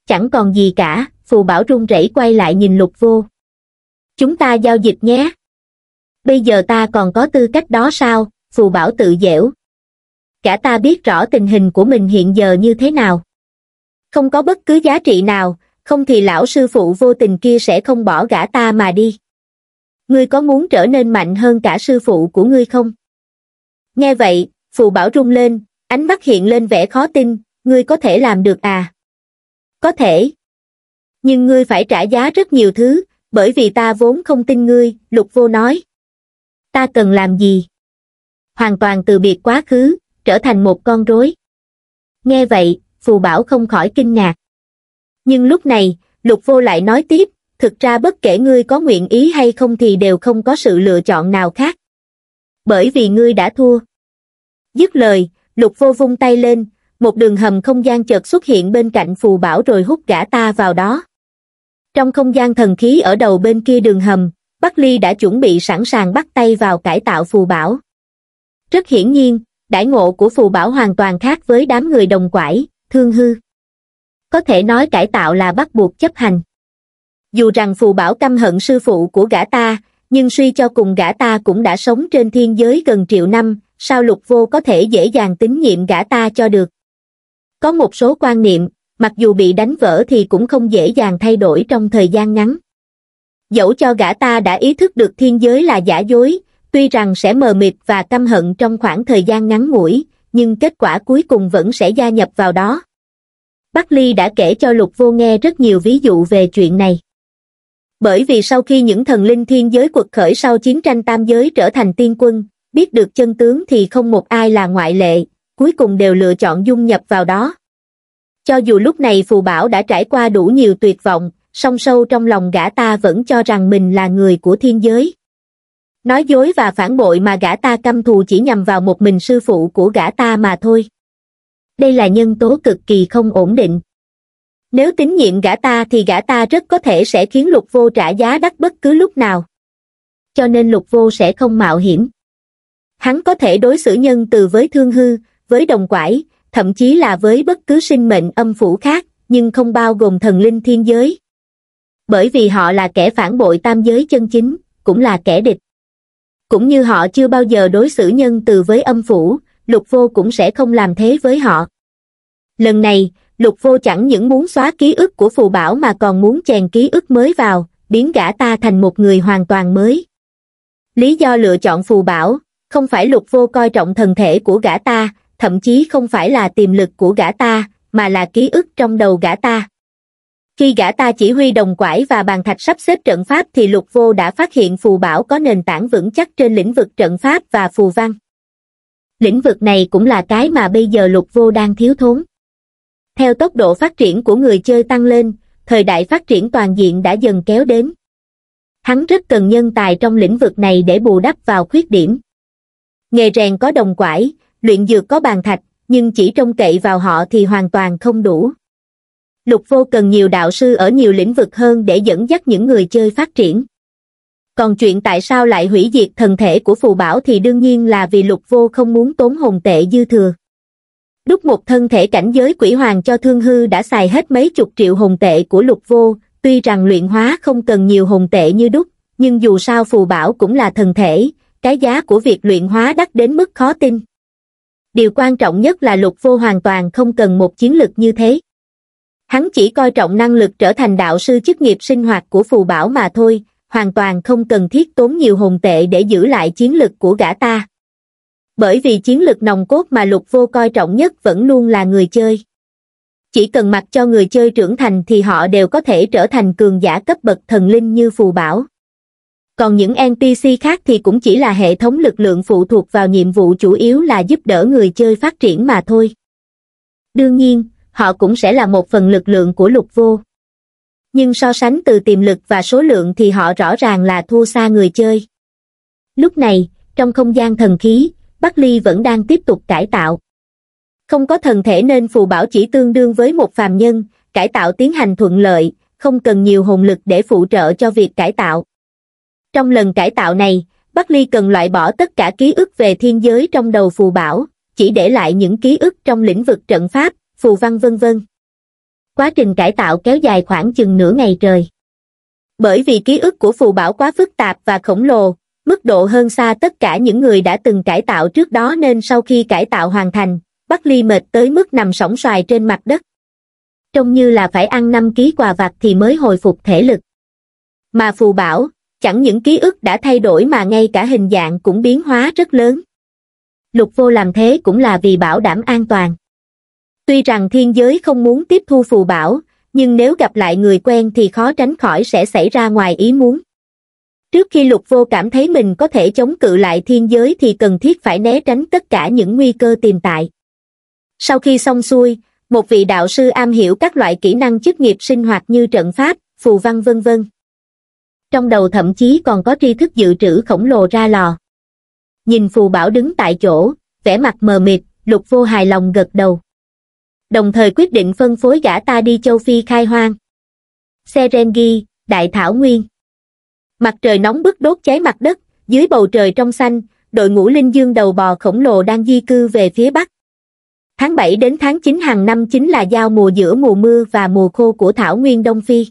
chẳng còn gì cả, phù bảo run rẩy quay lại nhìn lục vô. Chúng ta giao dịch nhé. Bây giờ ta còn có tư cách đó sao, phù bảo tự dẻo. Cả ta biết rõ tình hình của mình hiện giờ như thế nào. Không có bất cứ giá trị nào, không thì lão sư phụ vô tình kia sẽ không bỏ gã ta mà đi. Ngươi có muốn trở nên mạnh hơn cả sư phụ của ngươi không? Nghe vậy, phù bảo rung lên, ánh mắt hiện lên vẻ khó tin, ngươi có thể làm được à? có thể. Nhưng ngươi phải trả giá rất nhiều thứ, bởi vì ta vốn không tin ngươi, lục vô nói. Ta cần làm gì? Hoàn toàn từ biệt quá khứ, trở thành một con rối. Nghe vậy, phù bảo không khỏi kinh ngạc. Nhưng lúc này, lục vô lại nói tiếp, thực ra bất kể ngươi có nguyện ý hay không thì đều không có sự lựa chọn nào khác. Bởi vì ngươi đã thua. Dứt lời, lục vô vung tay lên, một đường hầm không gian chợt xuất hiện bên cạnh phù bảo rồi hút gã ta vào đó. Trong không gian thần khí ở đầu bên kia đường hầm, Bắc Ly đã chuẩn bị sẵn sàng bắt tay vào cải tạo phù bảo. Rất hiển nhiên, đại ngộ của phù bảo hoàn toàn khác với đám người đồng quải, thương hư. Có thể nói cải tạo là bắt buộc chấp hành. Dù rằng phù bảo căm hận sư phụ của gã ta, nhưng suy cho cùng gã ta cũng đã sống trên thiên giới gần triệu năm, sao lục vô có thể dễ dàng tín nhiệm gã ta cho được. Có một số quan niệm, mặc dù bị đánh vỡ thì cũng không dễ dàng thay đổi trong thời gian ngắn. Dẫu cho gã ta đã ý thức được thiên giới là giả dối, tuy rằng sẽ mờ mịt và căm hận trong khoảng thời gian ngắn ngủi, nhưng kết quả cuối cùng vẫn sẽ gia nhập vào đó. Bắc Ly đã kể cho Lục Vô nghe rất nhiều ví dụ về chuyện này. Bởi vì sau khi những thần linh thiên giới cuộc khởi sau chiến tranh tam giới trở thành tiên quân, biết được chân tướng thì không một ai là ngoại lệ, cuối cùng đều lựa chọn dung nhập vào đó. Cho dù lúc này phù bảo đã trải qua đủ nhiều tuyệt vọng, song sâu trong lòng gã ta vẫn cho rằng mình là người của thiên giới. Nói dối và phản bội mà gã ta căm thù chỉ nhằm vào một mình sư phụ của gã ta mà thôi. Đây là nhân tố cực kỳ không ổn định. Nếu tín nhiệm gã ta thì gã ta rất có thể sẽ khiến lục vô trả giá đắt bất cứ lúc nào. Cho nên lục vô sẽ không mạo hiểm. Hắn có thể đối xử nhân từ với thương hư, với đồng quải, thậm chí là với bất cứ sinh mệnh âm phủ khác, nhưng không bao gồm thần linh thiên giới. Bởi vì họ là kẻ phản bội tam giới chân chính, cũng là kẻ địch. Cũng như họ chưa bao giờ đối xử nhân từ với âm phủ, lục vô cũng sẽ không làm thế với họ. Lần này, lục vô chẳng những muốn xóa ký ức của phù bảo mà còn muốn chèn ký ức mới vào, biến gã ta thành một người hoàn toàn mới. Lý do lựa chọn phù bảo, không phải lục vô coi trọng thần thể của gã ta, thậm chí không phải là tiềm lực của gã ta, mà là ký ức trong đầu gã ta. Khi gã ta chỉ huy đồng quải và bàn thạch sắp xếp trận pháp thì lục vô đã phát hiện phù bảo có nền tảng vững chắc trên lĩnh vực trận pháp và phù văn. Lĩnh vực này cũng là cái mà bây giờ lục vô đang thiếu thốn. Theo tốc độ phát triển của người chơi tăng lên, thời đại phát triển toàn diện đã dần kéo đến. Hắn rất cần nhân tài trong lĩnh vực này để bù đắp vào khuyết điểm. Nghề rèn có đồng quải, luyện dược có bàn thạch nhưng chỉ trông cậy vào họ thì hoàn toàn không đủ lục vô cần nhiều đạo sư ở nhiều lĩnh vực hơn để dẫn dắt những người chơi phát triển còn chuyện tại sao lại hủy diệt thần thể của phù bảo thì đương nhiên là vì lục vô không muốn tốn hồn tệ dư thừa đúc một thân thể cảnh giới quỷ hoàng cho thương hư đã xài hết mấy chục triệu hồn tệ của lục vô tuy rằng luyện hóa không cần nhiều hồn tệ như đúc nhưng dù sao phù bảo cũng là thần thể cái giá của việc luyện hóa đắt đến mức khó tin điều quan trọng nhất là lục vô hoàn toàn không cần một chiến lực như thế hắn chỉ coi trọng năng lực trở thành đạo sư chức nghiệp sinh hoạt của phù bảo mà thôi hoàn toàn không cần thiết tốn nhiều hồn tệ để giữ lại chiến lực của gã ta bởi vì chiến lực nòng cốt mà lục vô coi trọng nhất vẫn luôn là người chơi chỉ cần mặc cho người chơi trưởng thành thì họ đều có thể trở thành cường giả cấp bậc thần linh như phù bảo còn những NPC khác thì cũng chỉ là hệ thống lực lượng phụ thuộc vào nhiệm vụ chủ yếu là giúp đỡ người chơi phát triển mà thôi. Đương nhiên, họ cũng sẽ là một phần lực lượng của lục vô. Nhưng so sánh từ tiềm lực và số lượng thì họ rõ ràng là thua xa người chơi. Lúc này, trong không gian thần khí, Bắc Ly vẫn đang tiếp tục cải tạo. Không có thần thể nên phù bảo chỉ tương đương với một phàm nhân, cải tạo tiến hành thuận lợi, không cần nhiều hồn lực để phụ trợ cho việc cải tạo. Trong lần cải tạo này, Bắc Ly cần loại bỏ tất cả ký ức về thiên giới trong đầu phù bảo, chỉ để lại những ký ức trong lĩnh vực trận pháp, phù văn vân vân. Quá trình cải tạo kéo dài khoảng chừng nửa ngày trời. Bởi vì ký ức của phù bảo quá phức tạp và khổng lồ, mức độ hơn xa tất cả những người đã từng cải tạo trước đó nên sau khi cải tạo hoàn thành, Bắc Ly mệt tới mức nằm sóng xoài trên mặt đất. Trông như là phải ăn 5 ký quà vặt thì mới hồi phục thể lực. Mà phù bảo, chẳng những ký ức đã thay đổi mà ngay cả hình dạng cũng biến hóa rất lớn. Lục vô làm thế cũng là vì bảo đảm an toàn. Tuy rằng thiên giới không muốn tiếp thu phù bảo, nhưng nếu gặp lại người quen thì khó tránh khỏi sẽ xảy ra ngoài ý muốn. Trước khi lục vô cảm thấy mình có thể chống cự lại thiên giới thì cần thiết phải né tránh tất cả những nguy cơ tiềm tại. Sau khi xong xuôi, một vị đạo sư am hiểu các loại kỹ năng chức nghiệp sinh hoạt như trận pháp, phù văn vân vân trong đầu thậm chí còn có tri thức dự trữ khổng lồ ra lò. Nhìn phù bảo đứng tại chỗ, vẻ mặt mờ mịt, lục vô hài lòng gật đầu. Đồng thời quyết định phân phối gã ta đi châu Phi khai hoang. Serengi, Đại Thảo Nguyên Mặt trời nóng bức đốt cháy mặt đất, dưới bầu trời trong xanh, đội ngũ linh dương đầu bò khổng lồ đang di cư về phía bắc. Tháng 7 đến tháng 9 hàng năm chính là giao mùa giữa mùa mưa và mùa khô của Thảo Nguyên Đông Phi.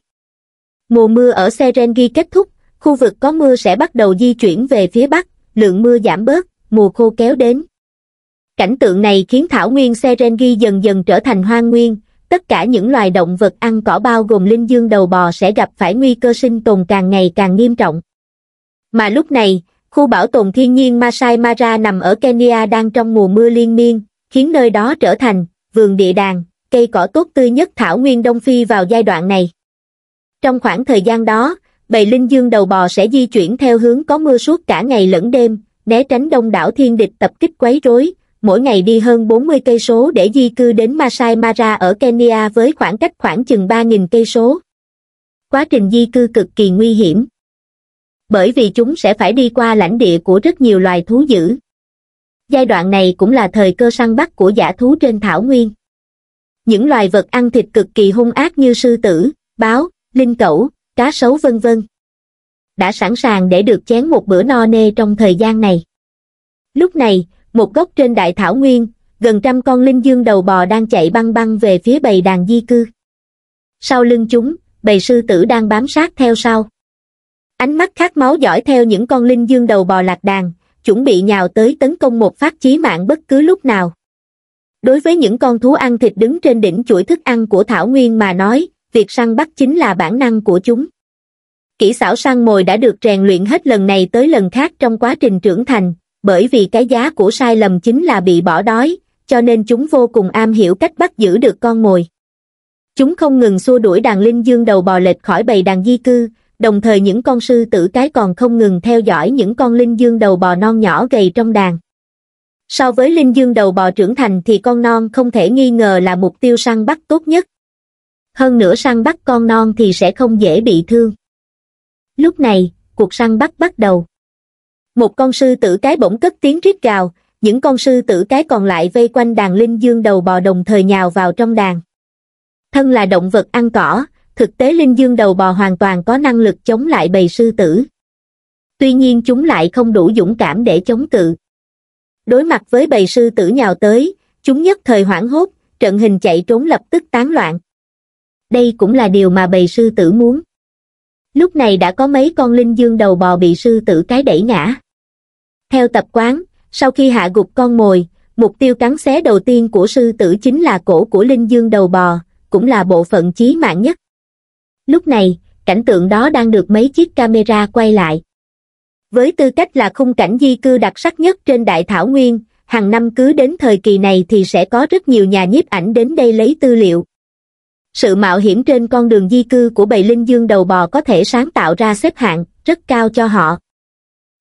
Mùa mưa ở Serengi kết thúc, khu vực có mưa sẽ bắt đầu di chuyển về phía bắc, lượng mưa giảm bớt, mùa khô kéo đến. Cảnh tượng này khiến thảo nguyên Serengi dần dần trở thành hoang nguyên, tất cả những loài động vật ăn cỏ bao gồm linh dương đầu bò sẽ gặp phải nguy cơ sinh tồn càng ngày càng nghiêm trọng. Mà lúc này, khu bảo tồn thiên nhiên Masai Mara nằm ở Kenya đang trong mùa mưa liên miên, khiến nơi đó trở thành vườn địa đàng, cây cỏ tốt tươi nhất thảo nguyên Đông Phi vào giai đoạn này. Trong khoảng thời gian đó, bầy linh dương đầu bò sẽ di chuyển theo hướng có mưa suốt cả ngày lẫn đêm, né tránh đông đảo thiên địch tập kích quấy rối, mỗi ngày đi hơn 40 cây số để di cư đến Masai Mara ở Kenya với khoảng cách khoảng chừng 3.000 cây số. Quá trình di cư cực kỳ nguy hiểm. Bởi vì chúng sẽ phải đi qua lãnh địa của rất nhiều loài thú dữ. Giai đoạn này cũng là thời cơ săn bắt của giả thú trên thảo nguyên. Những loài vật ăn thịt cực kỳ hung ác như sư tử, báo, linh cẩu, cá sấu vân vân. Đã sẵn sàng để được chén một bữa no nê trong thời gian này. Lúc này, một góc trên đại thảo nguyên, gần trăm con linh dương đầu bò đang chạy băng băng về phía bầy đàn di cư. Sau lưng chúng, bầy sư tử đang bám sát theo sau. Ánh mắt khát máu dõi theo những con linh dương đầu bò lạc đàn, chuẩn bị nhào tới tấn công một phát chí mạng bất cứ lúc nào. Đối với những con thú ăn thịt đứng trên đỉnh chuỗi thức ăn của Thảo Nguyên mà nói, việc săn bắt chính là bản năng của chúng kỹ xảo săn mồi đã được rèn luyện hết lần này tới lần khác trong quá trình trưởng thành bởi vì cái giá của sai lầm chính là bị bỏ đói cho nên chúng vô cùng am hiểu cách bắt giữ được con mồi chúng không ngừng xua đuổi đàn linh dương đầu bò lệch khỏi bầy đàn di cư đồng thời những con sư tử cái còn không ngừng theo dõi những con linh dương đầu bò non nhỏ gầy trong đàn so với linh dương đầu bò trưởng thành thì con non không thể nghi ngờ là mục tiêu săn bắt tốt nhất hơn nữa săn bắt con non thì sẽ không dễ bị thương lúc này cuộc săn bắt bắt đầu một con sư tử cái bỗng cất tiếng rít gào những con sư tử cái còn lại vây quanh đàn linh dương đầu bò đồng thời nhào vào trong đàn thân là động vật ăn cỏ thực tế linh dương đầu bò hoàn toàn có năng lực chống lại bầy sư tử tuy nhiên chúng lại không đủ dũng cảm để chống cự đối mặt với bầy sư tử nhào tới chúng nhất thời hoảng hốt trận hình chạy trốn lập tức tán loạn đây cũng là điều mà bầy sư tử muốn. Lúc này đã có mấy con linh dương đầu bò bị sư tử cái đẩy ngã. Theo tập quán, sau khi hạ gục con mồi, mục tiêu cắn xé đầu tiên của sư tử chính là cổ của linh dương đầu bò, cũng là bộ phận chí mạng nhất. Lúc này, cảnh tượng đó đang được mấy chiếc camera quay lại. Với tư cách là khung cảnh di cư đặc sắc nhất trên đại thảo nguyên, hàng năm cứ đến thời kỳ này thì sẽ có rất nhiều nhà nhiếp ảnh đến đây lấy tư liệu. Sự mạo hiểm trên con đường di cư của bầy linh dương đầu bò có thể sáng tạo ra xếp hạng rất cao cho họ.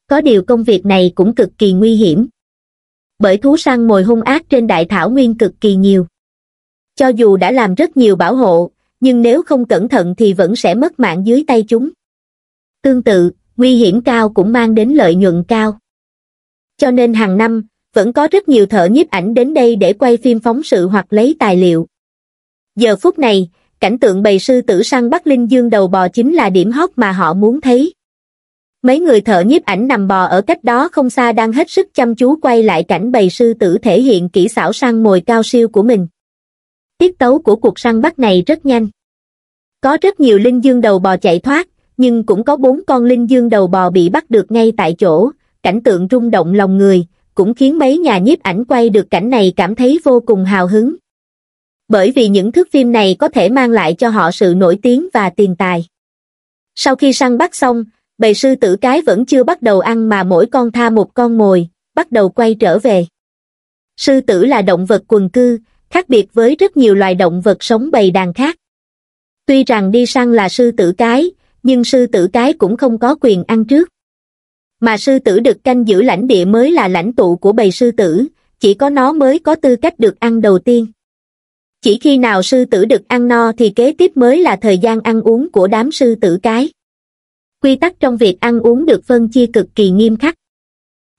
Có điều công việc này cũng cực kỳ nguy hiểm. Bởi thú săn mồi hung ác trên đại thảo nguyên cực kỳ nhiều. Cho dù đã làm rất nhiều bảo hộ, nhưng nếu không cẩn thận thì vẫn sẽ mất mạng dưới tay chúng. Tương tự, nguy hiểm cao cũng mang đến lợi nhuận cao. Cho nên hàng năm, vẫn có rất nhiều thợ nhiếp ảnh đến đây để quay phim phóng sự hoặc lấy tài liệu. Giờ phút này, cảnh tượng bầy sư tử săn bắt linh dương đầu bò chính là điểm hot mà họ muốn thấy. Mấy người thợ nhiếp ảnh nằm bò ở cách đó không xa đang hết sức chăm chú quay lại cảnh bầy sư tử thể hiện kỹ xảo săn mồi cao siêu của mình. Tiết tấu của cuộc săn bắt này rất nhanh. Có rất nhiều linh dương đầu bò chạy thoát, nhưng cũng có bốn con linh dương đầu bò bị bắt được ngay tại chỗ, cảnh tượng rung động lòng người, cũng khiến mấy nhà nhiếp ảnh quay được cảnh này cảm thấy vô cùng hào hứng bởi vì những thước phim này có thể mang lại cho họ sự nổi tiếng và tiền tài. Sau khi săn bắt xong, bầy sư tử cái vẫn chưa bắt đầu ăn mà mỗi con tha một con mồi, bắt đầu quay trở về. Sư tử là động vật quần cư, khác biệt với rất nhiều loài động vật sống bầy đàn khác. Tuy rằng đi săn là sư tử cái, nhưng sư tử cái cũng không có quyền ăn trước. Mà sư tử được canh giữ lãnh địa mới là lãnh tụ của bầy sư tử, chỉ có nó mới có tư cách được ăn đầu tiên chỉ khi nào sư tử được ăn no thì kế tiếp mới là thời gian ăn uống của đám sư tử cái quy tắc trong việc ăn uống được phân chia cực kỳ nghiêm khắc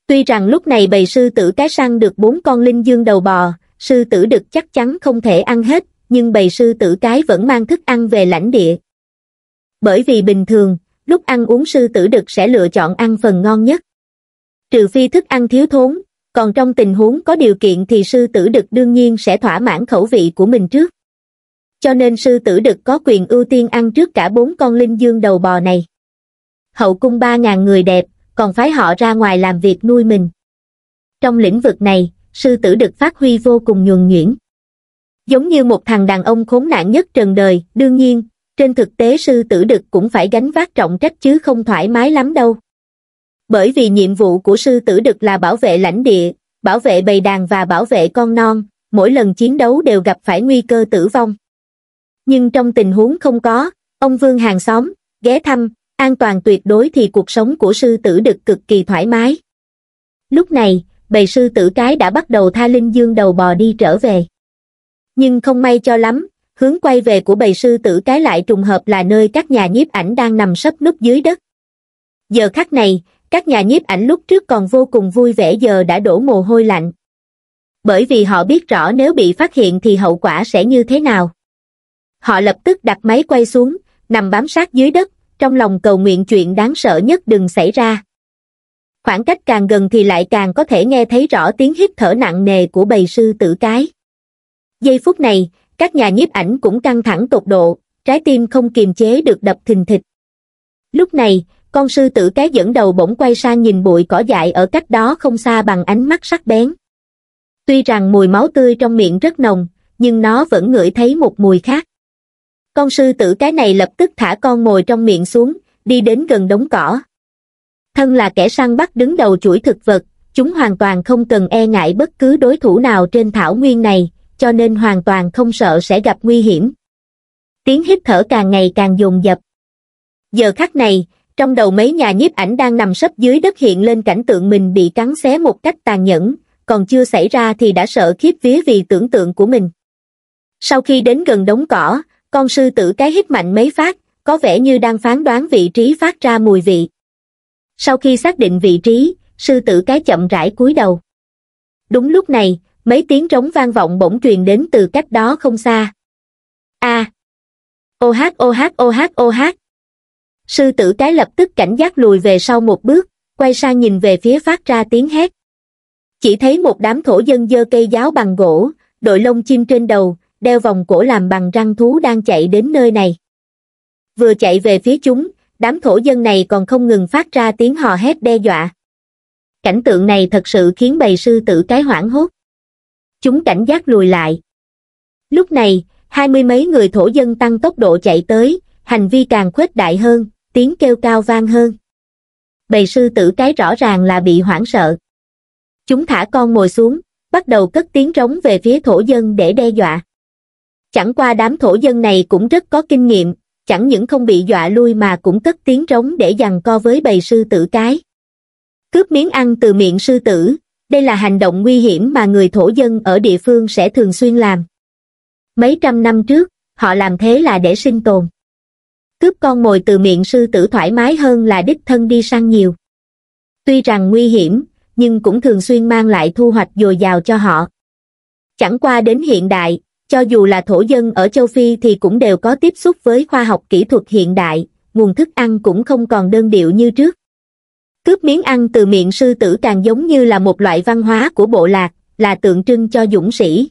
tuy rằng lúc này bầy sư tử cái săn được bốn con linh dương đầu bò sư tử được chắc chắn không thể ăn hết nhưng bầy sư tử cái vẫn mang thức ăn về lãnh địa bởi vì bình thường lúc ăn uống sư tử được sẽ lựa chọn ăn phần ngon nhất trừ phi thức ăn thiếu thốn còn trong tình huống có điều kiện thì sư tử đực đương nhiên sẽ thỏa mãn khẩu vị của mình trước. Cho nên sư tử đực có quyền ưu tiên ăn trước cả bốn con linh dương đầu bò này. Hậu cung ba ngàn người đẹp, còn phái họ ra ngoài làm việc nuôi mình. Trong lĩnh vực này, sư tử đực phát huy vô cùng nhuần nhuyễn. Giống như một thằng đàn ông khốn nạn nhất trần đời, đương nhiên, trên thực tế sư tử đực cũng phải gánh vác trọng trách chứ không thoải mái lắm đâu bởi vì nhiệm vụ của sư tử đực là bảo vệ lãnh địa, bảo vệ bầy đàn và bảo vệ con non, mỗi lần chiến đấu đều gặp phải nguy cơ tử vong. Nhưng trong tình huống không có, ông Vương hàng xóm, ghé thăm, an toàn tuyệt đối thì cuộc sống của sư tử đực cực kỳ thoải mái. Lúc này, bầy sư tử cái đã bắt đầu tha linh dương đầu bò đi trở về. Nhưng không may cho lắm, hướng quay về của bầy sư tử cái lại trùng hợp là nơi các nhà nhiếp ảnh đang nằm sấp núp dưới đất. Giờ khắc này, các nhà nhiếp ảnh lúc trước còn vô cùng vui vẻ giờ đã đổ mồ hôi lạnh. Bởi vì họ biết rõ nếu bị phát hiện thì hậu quả sẽ như thế nào. Họ lập tức đặt máy quay xuống, nằm bám sát dưới đất, trong lòng cầu nguyện chuyện đáng sợ nhất đừng xảy ra. Khoảng cách càng gần thì lại càng có thể nghe thấy rõ tiếng hít thở nặng nề của bầy sư tử cái. Giây phút này, các nhà nhiếp ảnh cũng căng thẳng tột độ, trái tim không kiềm chế được đập thình thịch. Lúc này, con sư tử cái dẫn đầu bỗng quay sang nhìn bụi cỏ dại ở cách đó không xa bằng ánh mắt sắc bén. Tuy rằng mùi máu tươi trong miệng rất nồng, nhưng nó vẫn ngửi thấy một mùi khác. Con sư tử cái này lập tức thả con mồi trong miệng xuống, đi đến gần đống cỏ. Thân là kẻ săn bắt đứng đầu chuỗi thực vật, chúng hoàn toàn không cần e ngại bất cứ đối thủ nào trên thảo nguyên này, cho nên hoàn toàn không sợ sẽ gặp nguy hiểm. Tiếng hít thở càng ngày càng dồn dập. Giờ khắc này, trong đầu mấy nhà nhiếp ảnh đang nằm sấp dưới đất hiện lên cảnh tượng mình bị cắn xé một cách tàn nhẫn, còn chưa xảy ra thì đã sợ khiếp vía vì tưởng tượng của mình. Sau khi đến gần đống cỏ, con sư tử cái hít mạnh mấy phát, có vẻ như đang phán đoán vị trí phát ra mùi vị. Sau khi xác định vị trí, sư tử cái chậm rãi cúi đầu. Đúng lúc này, mấy tiếng trống vang vọng bỗng truyền đến từ cách đó không xa. A. À. O hát o hát o hát o hát. Sư tử cái lập tức cảnh giác lùi về sau một bước, quay sang nhìn về phía phát ra tiếng hét. Chỉ thấy một đám thổ dân dơ cây giáo bằng gỗ, đội lông chim trên đầu, đeo vòng cổ làm bằng răng thú đang chạy đến nơi này. Vừa chạy về phía chúng, đám thổ dân này còn không ngừng phát ra tiếng hò hét đe dọa. Cảnh tượng này thật sự khiến bầy sư tử cái hoảng hốt. Chúng cảnh giác lùi lại. Lúc này, hai mươi mấy người thổ dân tăng tốc độ chạy tới, hành vi càng khuếch đại hơn, tiếng kêu cao vang hơn bầy sư tử cái rõ ràng là bị hoảng sợ chúng thả con mồi xuống bắt đầu cất tiếng rống về phía thổ dân để đe dọa chẳng qua đám thổ dân này cũng rất có kinh nghiệm chẳng những không bị dọa lui mà cũng cất tiếng rống để giằng co với bầy sư tử cái cướp miếng ăn từ miệng sư tử đây là hành động nguy hiểm mà người thổ dân ở địa phương sẽ thường xuyên làm mấy trăm năm trước họ làm thế là để sinh tồn cướp con mồi từ miệng sư tử thoải mái hơn là đích thân đi săn nhiều. Tuy rằng nguy hiểm, nhưng cũng thường xuyên mang lại thu hoạch dồi dào cho họ. Chẳng qua đến hiện đại, cho dù là thổ dân ở châu Phi thì cũng đều có tiếp xúc với khoa học kỹ thuật hiện đại, nguồn thức ăn cũng không còn đơn điệu như trước. Cướp miếng ăn từ miệng sư tử càng giống như là một loại văn hóa của bộ lạc, là tượng trưng cho dũng sĩ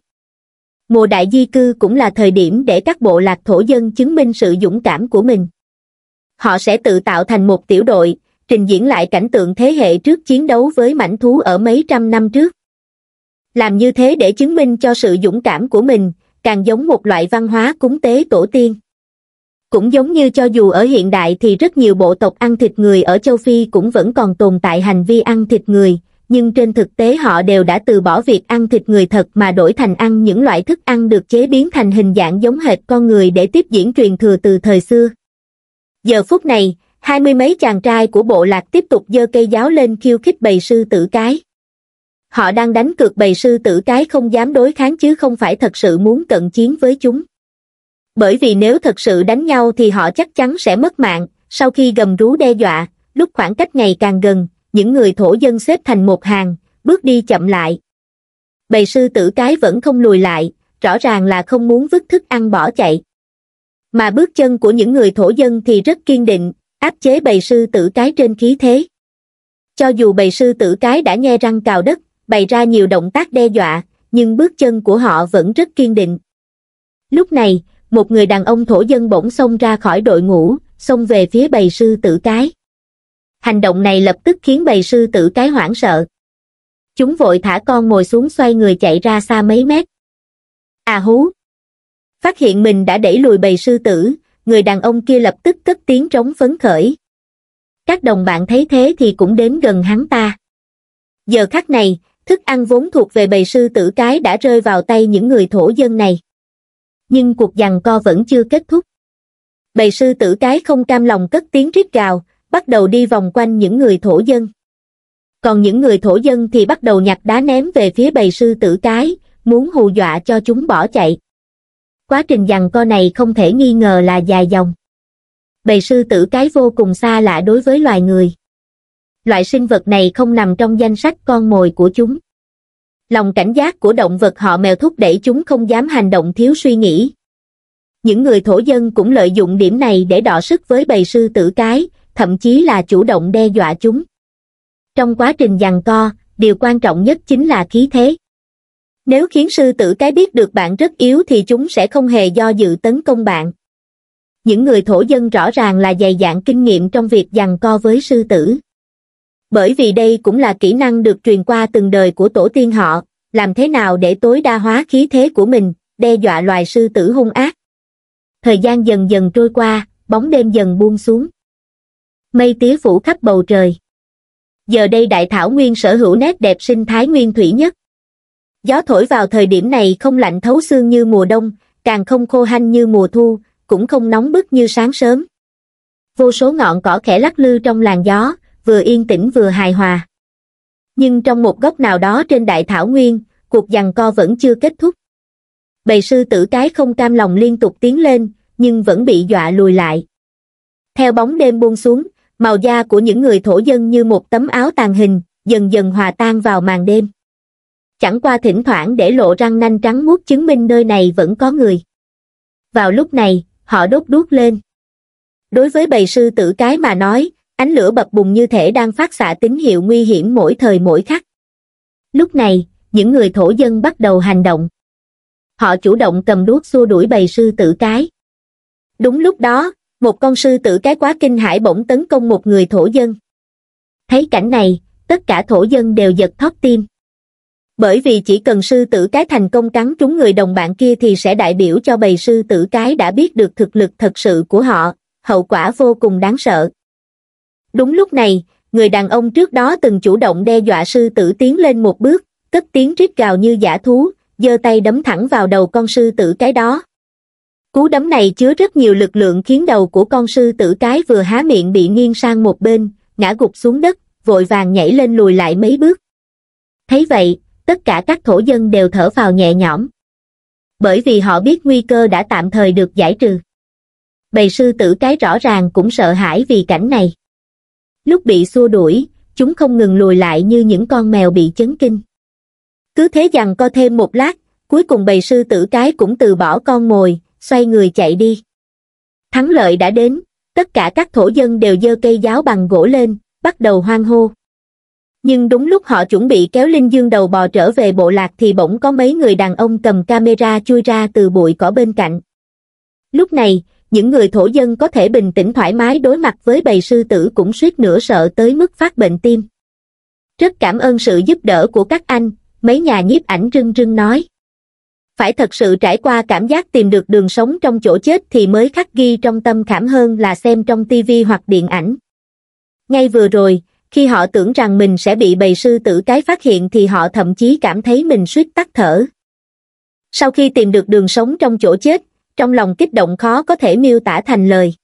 mùa đại di cư cũng là thời điểm để các bộ lạc thổ dân chứng minh sự dũng cảm của mình. Họ sẽ tự tạo thành một tiểu đội, trình diễn lại cảnh tượng thế hệ trước chiến đấu với mảnh thú ở mấy trăm năm trước. Làm như thế để chứng minh cho sự dũng cảm của mình, càng giống một loại văn hóa cúng tế tổ tiên. Cũng giống như cho dù ở hiện đại thì rất nhiều bộ tộc ăn thịt người ở châu Phi cũng vẫn còn tồn tại hành vi ăn thịt người, nhưng trên thực tế họ đều đã từ bỏ việc ăn thịt người thật mà đổi thành ăn những loại thức ăn được chế biến thành hình dạng giống hệt con người để tiếp diễn truyền thừa từ thời xưa. Giờ phút này, hai mươi mấy chàng trai của bộ lạc tiếp tục dơ cây giáo lên khiêu khích bầy sư tử cái. Họ đang đánh cược bầy sư tử cái không dám đối kháng chứ không phải thật sự muốn cận chiến với chúng. Bởi vì nếu thật sự đánh nhau thì họ chắc chắn sẽ mất mạng, sau khi gầm rú đe dọa, lúc khoảng cách ngày càng gần, những người thổ dân xếp thành một hàng bước đi chậm lại bầy sư tử cái vẫn không lùi lại rõ ràng là không muốn vứt thức ăn bỏ chạy mà bước chân của những người thổ dân thì rất kiên định áp chế bầy sư tử cái trên khí thế cho dù bầy sư tử cái đã nghe răng cào đất bày ra nhiều động tác đe dọa nhưng bước chân của họ vẫn rất kiên định lúc này một người đàn ông thổ dân bỗng xông ra khỏi đội ngũ xông về phía bầy sư tử cái hành động này lập tức khiến bầy sư tử cái hoảng sợ chúng vội thả con mồi xuống xoay người chạy ra xa mấy mét à hú phát hiện mình đã đẩy lùi bầy sư tử người đàn ông kia lập tức cất tiếng trống phấn khởi các đồng bạn thấy thế thì cũng đến gần hắn ta giờ khắc này thức ăn vốn thuộc về bầy sư tử cái đã rơi vào tay những người thổ dân này nhưng cuộc giằng co vẫn chưa kết thúc bầy sư tử cái không cam lòng cất tiếng rít gào bắt đầu đi vòng quanh những người thổ dân. Còn những người thổ dân thì bắt đầu nhặt đá ném về phía bầy sư tử cái, muốn hù dọa cho chúng bỏ chạy. Quá trình giằng co này không thể nghi ngờ là dài dòng. Bầy sư tử cái vô cùng xa lạ đối với loài người. Loại sinh vật này không nằm trong danh sách con mồi của chúng. Lòng cảnh giác của động vật họ mèo thúc đẩy chúng không dám hành động thiếu suy nghĩ. Những người thổ dân cũng lợi dụng điểm này để đọ sức với bầy sư tử cái, thậm chí là chủ động đe dọa chúng trong quá trình giằng co điều quan trọng nhất chính là khí thế nếu khiến sư tử cái biết được bạn rất yếu thì chúng sẽ không hề do dự tấn công bạn những người thổ dân rõ ràng là dày dạn kinh nghiệm trong việc giằng co với sư tử bởi vì đây cũng là kỹ năng được truyền qua từng đời của tổ tiên họ làm thế nào để tối đa hóa khí thế của mình đe dọa loài sư tử hung ác thời gian dần dần trôi qua bóng đêm dần buông xuống mây tía phủ khắp bầu trời. Giờ đây đại thảo nguyên sở hữu nét đẹp sinh thái nguyên thủy nhất. Gió thổi vào thời điểm này không lạnh thấu xương như mùa đông, càng không khô hanh như mùa thu, cũng không nóng bức như sáng sớm. Vô số ngọn cỏ khẽ lắc lư trong làn gió, vừa yên tĩnh vừa hài hòa. Nhưng trong một góc nào đó trên đại thảo nguyên, cuộc giằng co vẫn chưa kết thúc. Bầy sư tử cái không cam lòng liên tục tiến lên, nhưng vẫn bị dọa lùi lại. Theo bóng đêm buông xuống, màu da của những người thổ dân như một tấm áo tàn hình, dần dần hòa tan vào màn đêm. Chẳng qua thỉnh thoảng để lộ răng nanh trắng muốt chứng minh nơi này vẫn có người. Vào lúc này, họ đốt đuốc lên. Đối với bầy sư tử cái mà nói, ánh lửa bập bùng như thể đang phát xạ tín hiệu nguy hiểm mỗi thời mỗi khắc. Lúc này, những người thổ dân bắt đầu hành động. Họ chủ động cầm đuốc xua đuổi bầy sư tử cái. Đúng lúc đó, một con sư tử cái quá kinh hãi bỗng tấn công một người thổ dân. Thấy cảnh này, tất cả thổ dân đều giật thót tim. Bởi vì chỉ cần sư tử cái thành công cắn trúng người đồng bạn kia thì sẽ đại biểu cho bầy sư tử cái đã biết được thực lực thật sự của họ, hậu quả vô cùng đáng sợ. Đúng lúc này, người đàn ông trước đó từng chủ động đe dọa sư tử tiến lên một bước, cất tiếng rít gào như giả thú, giơ tay đấm thẳng vào đầu con sư tử cái đó cú đấm này chứa rất nhiều lực lượng khiến đầu của con sư tử cái vừa há miệng bị nghiêng sang một bên ngã gục xuống đất vội vàng nhảy lên lùi lại mấy bước thấy vậy tất cả các thổ dân đều thở vào nhẹ nhõm bởi vì họ biết nguy cơ đã tạm thời được giải trừ bầy sư tử cái rõ ràng cũng sợ hãi vì cảnh này lúc bị xua đuổi chúng không ngừng lùi lại như những con mèo bị chấn kinh cứ thế dằn co thêm một lát cuối cùng bầy sư tử cái cũng từ bỏ con mồi xoay người chạy đi. Thắng lợi đã đến, tất cả các thổ dân đều dơ cây giáo bằng gỗ lên, bắt đầu hoang hô. Nhưng đúng lúc họ chuẩn bị kéo Linh Dương đầu bò trở về bộ lạc thì bỗng có mấy người đàn ông cầm camera chui ra từ bụi cỏ bên cạnh. Lúc này, những người thổ dân có thể bình tĩnh thoải mái đối mặt với bầy sư tử cũng suýt nửa sợ tới mức phát bệnh tim. Rất cảm ơn sự giúp đỡ của các anh, mấy nhà nhiếp ảnh rưng rưng nói phải thật sự trải qua cảm giác tìm được đường sống trong chỗ chết thì mới khắc ghi trong tâm khảm hơn là xem trong tivi hoặc điện ảnh. Ngay vừa rồi, khi họ tưởng rằng mình sẽ bị bầy sư tử cái phát hiện thì họ thậm chí cảm thấy mình suýt tắt thở. Sau khi tìm được đường sống trong chỗ chết, trong lòng kích động khó có thể miêu tả thành lời.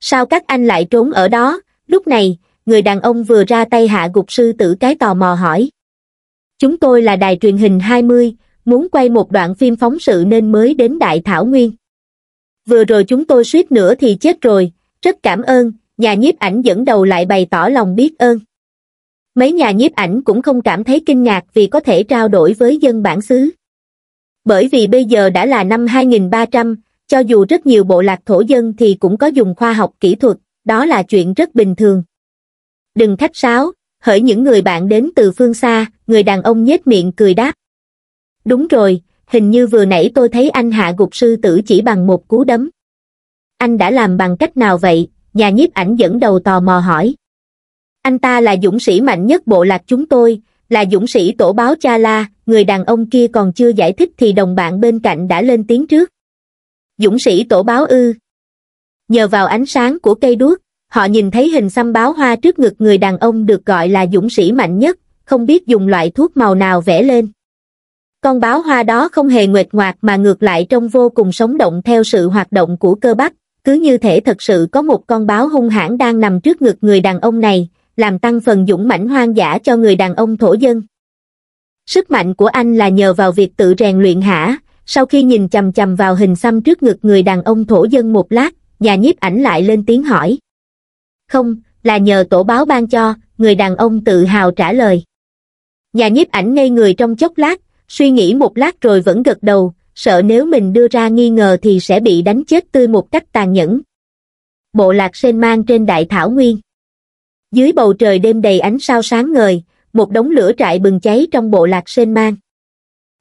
Sao các anh lại trốn ở đó? Lúc này, người đàn ông vừa ra tay hạ gục sư tử cái tò mò hỏi. Chúng tôi là đài truyền hình 20, muốn quay một đoạn phim phóng sự nên mới đến Đại Thảo Nguyên. Vừa rồi chúng tôi suýt nữa thì chết rồi, rất cảm ơn, nhà nhiếp ảnh dẫn đầu lại bày tỏ lòng biết ơn. Mấy nhà nhiếp ảnh cũng không cảm thấy kinh ngạc vì có thể trao đổi với dân bản xứ. Bởi vì bây giờ đã là năm 2300, cho dù rất nhiều bộ lạc thổ dân thì cũng có dùng khoa học kỹ thuật, đó là chuyện rất bình thường. Đừng khách sáo, hỡi những người bạn đến từ phương xa, người đàn ông nhếch miệng cười đáp đúng rồi hình như vừa nãy tôi thấy anh hạ gục sư tử chỉ bằng một cú đấm anh đã làm bằng cách nào vậy nhà nhiếp ảnh dẫn đầu tò mò hỏi anh ta là dũng sĩ mạnh nhất bộ lạc chúng tôi là dũng sĩ tổ báo cha la người đàn ông kia còn chưa giải thích thì đồng bạn bên cạnh đã lên tiếng trước dũng sĩ tổ báo ư nhờ vào ánh sáng của cây đuốc họ nhìn thấy hình xăm báo hoa trước ngực người đàn ông được gọi là dũng sĩ mạnh nhất không biết dùng loại thuốc màu nào vẽ lên con báo hoa đó không hề nguệt ngoạc mà ngược lại trông vô cùng sống động theo sự hoạt động của cơ bắp, cứ như thể thật sự có một con báo hung hãn đang nằm trước ngực người đàn ông này, làm tăng phần dũng mãnh hoang dã cho người đàn ông thổ dân. Sức mạnh của anh là nhờ vào việc tự rèn luyện hả? Sau khi nhìn chầm chầm vào hình xăm trước ngực người đàn ông thổ dân một lát, nhà nhiếp ảnh lại lên tiếng hỏi. Không, là nhờ tổ báo ban cho, người đàn ông tự hào trả lời. Nhà nhiếp ảnh ngây người trong chốc lát, suy nghĩ một lát rồi vẫn gật đầu sợ nếu mình đưa ra nghi ngờ thì sẽ bị đánh chết tươi một cách tàn nhẫn bộ lạc sen mang trên đại thảo nguyên dưới bầu trời đêm đầy ánh sao sáng ngời một đống lửa trại bừng cháy trong bộ lạc sen mang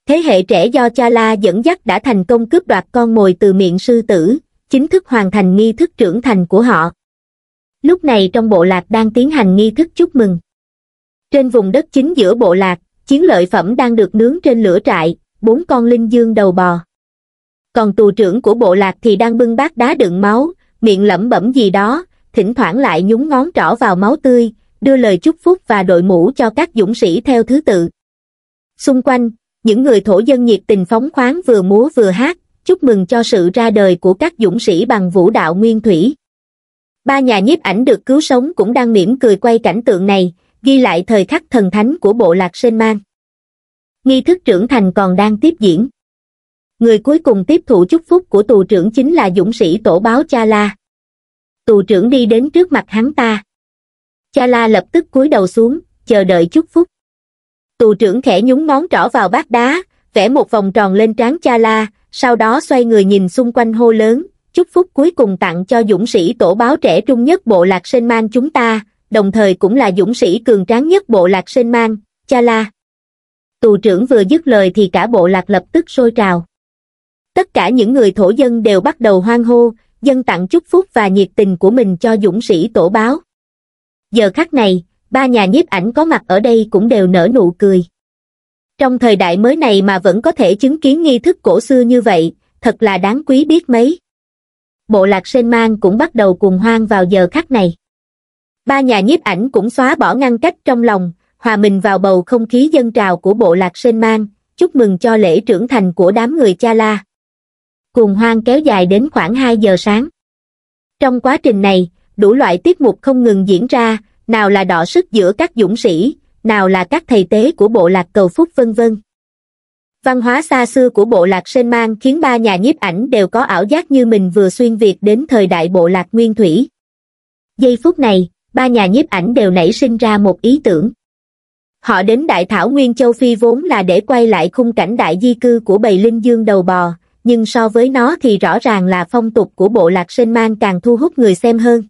thế hệ trẻ do cha la dẫn dắt đã thành công cướp đoạt con mồi từ miệng sư tử chính thức hoàn thành nghi thức trưởng thành của họ lúc này trong bộ lạc đang tiến hành nghi thức chúc mừng trên vùng đất chính giữa bộ lạc chiến lợi phẩm đang được nướng trên lửa trại, bốn con linh dương đầu bò. Còn tù trưởng của bộ lạc thì đang bưng bát đá đựng máu, miệng lẩm bẩm gì đó, thỉnh thoảng lại nhúng ngón trỏ vào máu tươi, đưa lời chúc phúc và đội mũ cho các dũng sĩ theo thứ tự. Xung quanh, những người thổ dân nhiệt tình phóng khoáng vừa múa vừa hát, chúc mừng cho sự ra đời của các dũng sĩ bằng vũ đạo nguyên thủy. Ba nhà nhiếp ảnh được cứu sống cũng đang mỉm cười quay cảnh tượng này, ghi lại thời khắc thần thánh của bộ lạc Sên Mang. Nghi thức trưởng thành còn đang tiếp diễn. Người cuối cùng tiếp thụ chúc phúc của tù trưởng chính là dũng sĩ tổ báo Cha La. Tù trưởng đi đến trước mặt hắn ta. Cha La lập tức cúi đầu xuống, chờ đợi chúc phúc. Tù trưởng khẽ nhúng ngón trỏ vào bát đá, vẽ một vòng tròn lên trán Cha La, sau đó xoay người nhìn xung quanh hô lớn, chúc phúc cuối cùng tặng cho dũng sĩ tổ báo trẻ trung nhất bộ lạc Sên Man chúng ta, đồng thời cũng là dũng sĩ cường tráng nhất bộ lạc sinh mang, cha la. Tù trưởng vừa dứt lời thì cả bộ lạc lập tức sôi trào. Tất cả những người thổ dân đều bắt đầu hoan hô, dân tặng chúc phúc và nhiệt tình của mình cho dũng sĩ tổ báo. Giờ khắc này, ba nhà nhiếp ảnh có mặt ở đây cũng đều nở nụ cười. Trong thời đại mới này mà vẫn có thể chứng kiến nghi thức cổ xưa như vậy, thật là đáng quý biết mấy. Bộ lạc sên mang cũng bắt đầu cùng hoang vào giờ khắc này. Ba nhà nhiếp ảnh cũng xóa bỏ ngăn cách trong lòng, hòa mình vào bầu không khí dân trào của bộ lạc Sơn Mang, chúc mừng cho lễ trưởng thành của đám người Cha La. Cuồng hoang kéo dài đến khoảng 2 giờ sáng. Trong quá trình này, đủ loại tiết mục không ngừng diễn ra, nào là đọ sức giữa các dũng sĩ, nào là các thầy tế của bộ lạc cầu phúc vân vân. Văn hóa xa xưa của bộ lạc Sơn Mang khiến ba nhà nhiếp ảnh đều có ảo giác như mình vừa xuyên Việt đến thời đại bộ lạc Nguyên Thủy. Giây phút này, ba nhà nhiếp ảnh đều nảy sinh ra một ý tưởng. Họ đến Đại Thảo Nguyên Châu Phi vốn là để quay lại khung cảnh đại di cư của bầy linh dương đầu bò, nhưng so với nó thì rõ ràng là phong tục của bộ lạc sinh mang càng thu hút người xem hơn.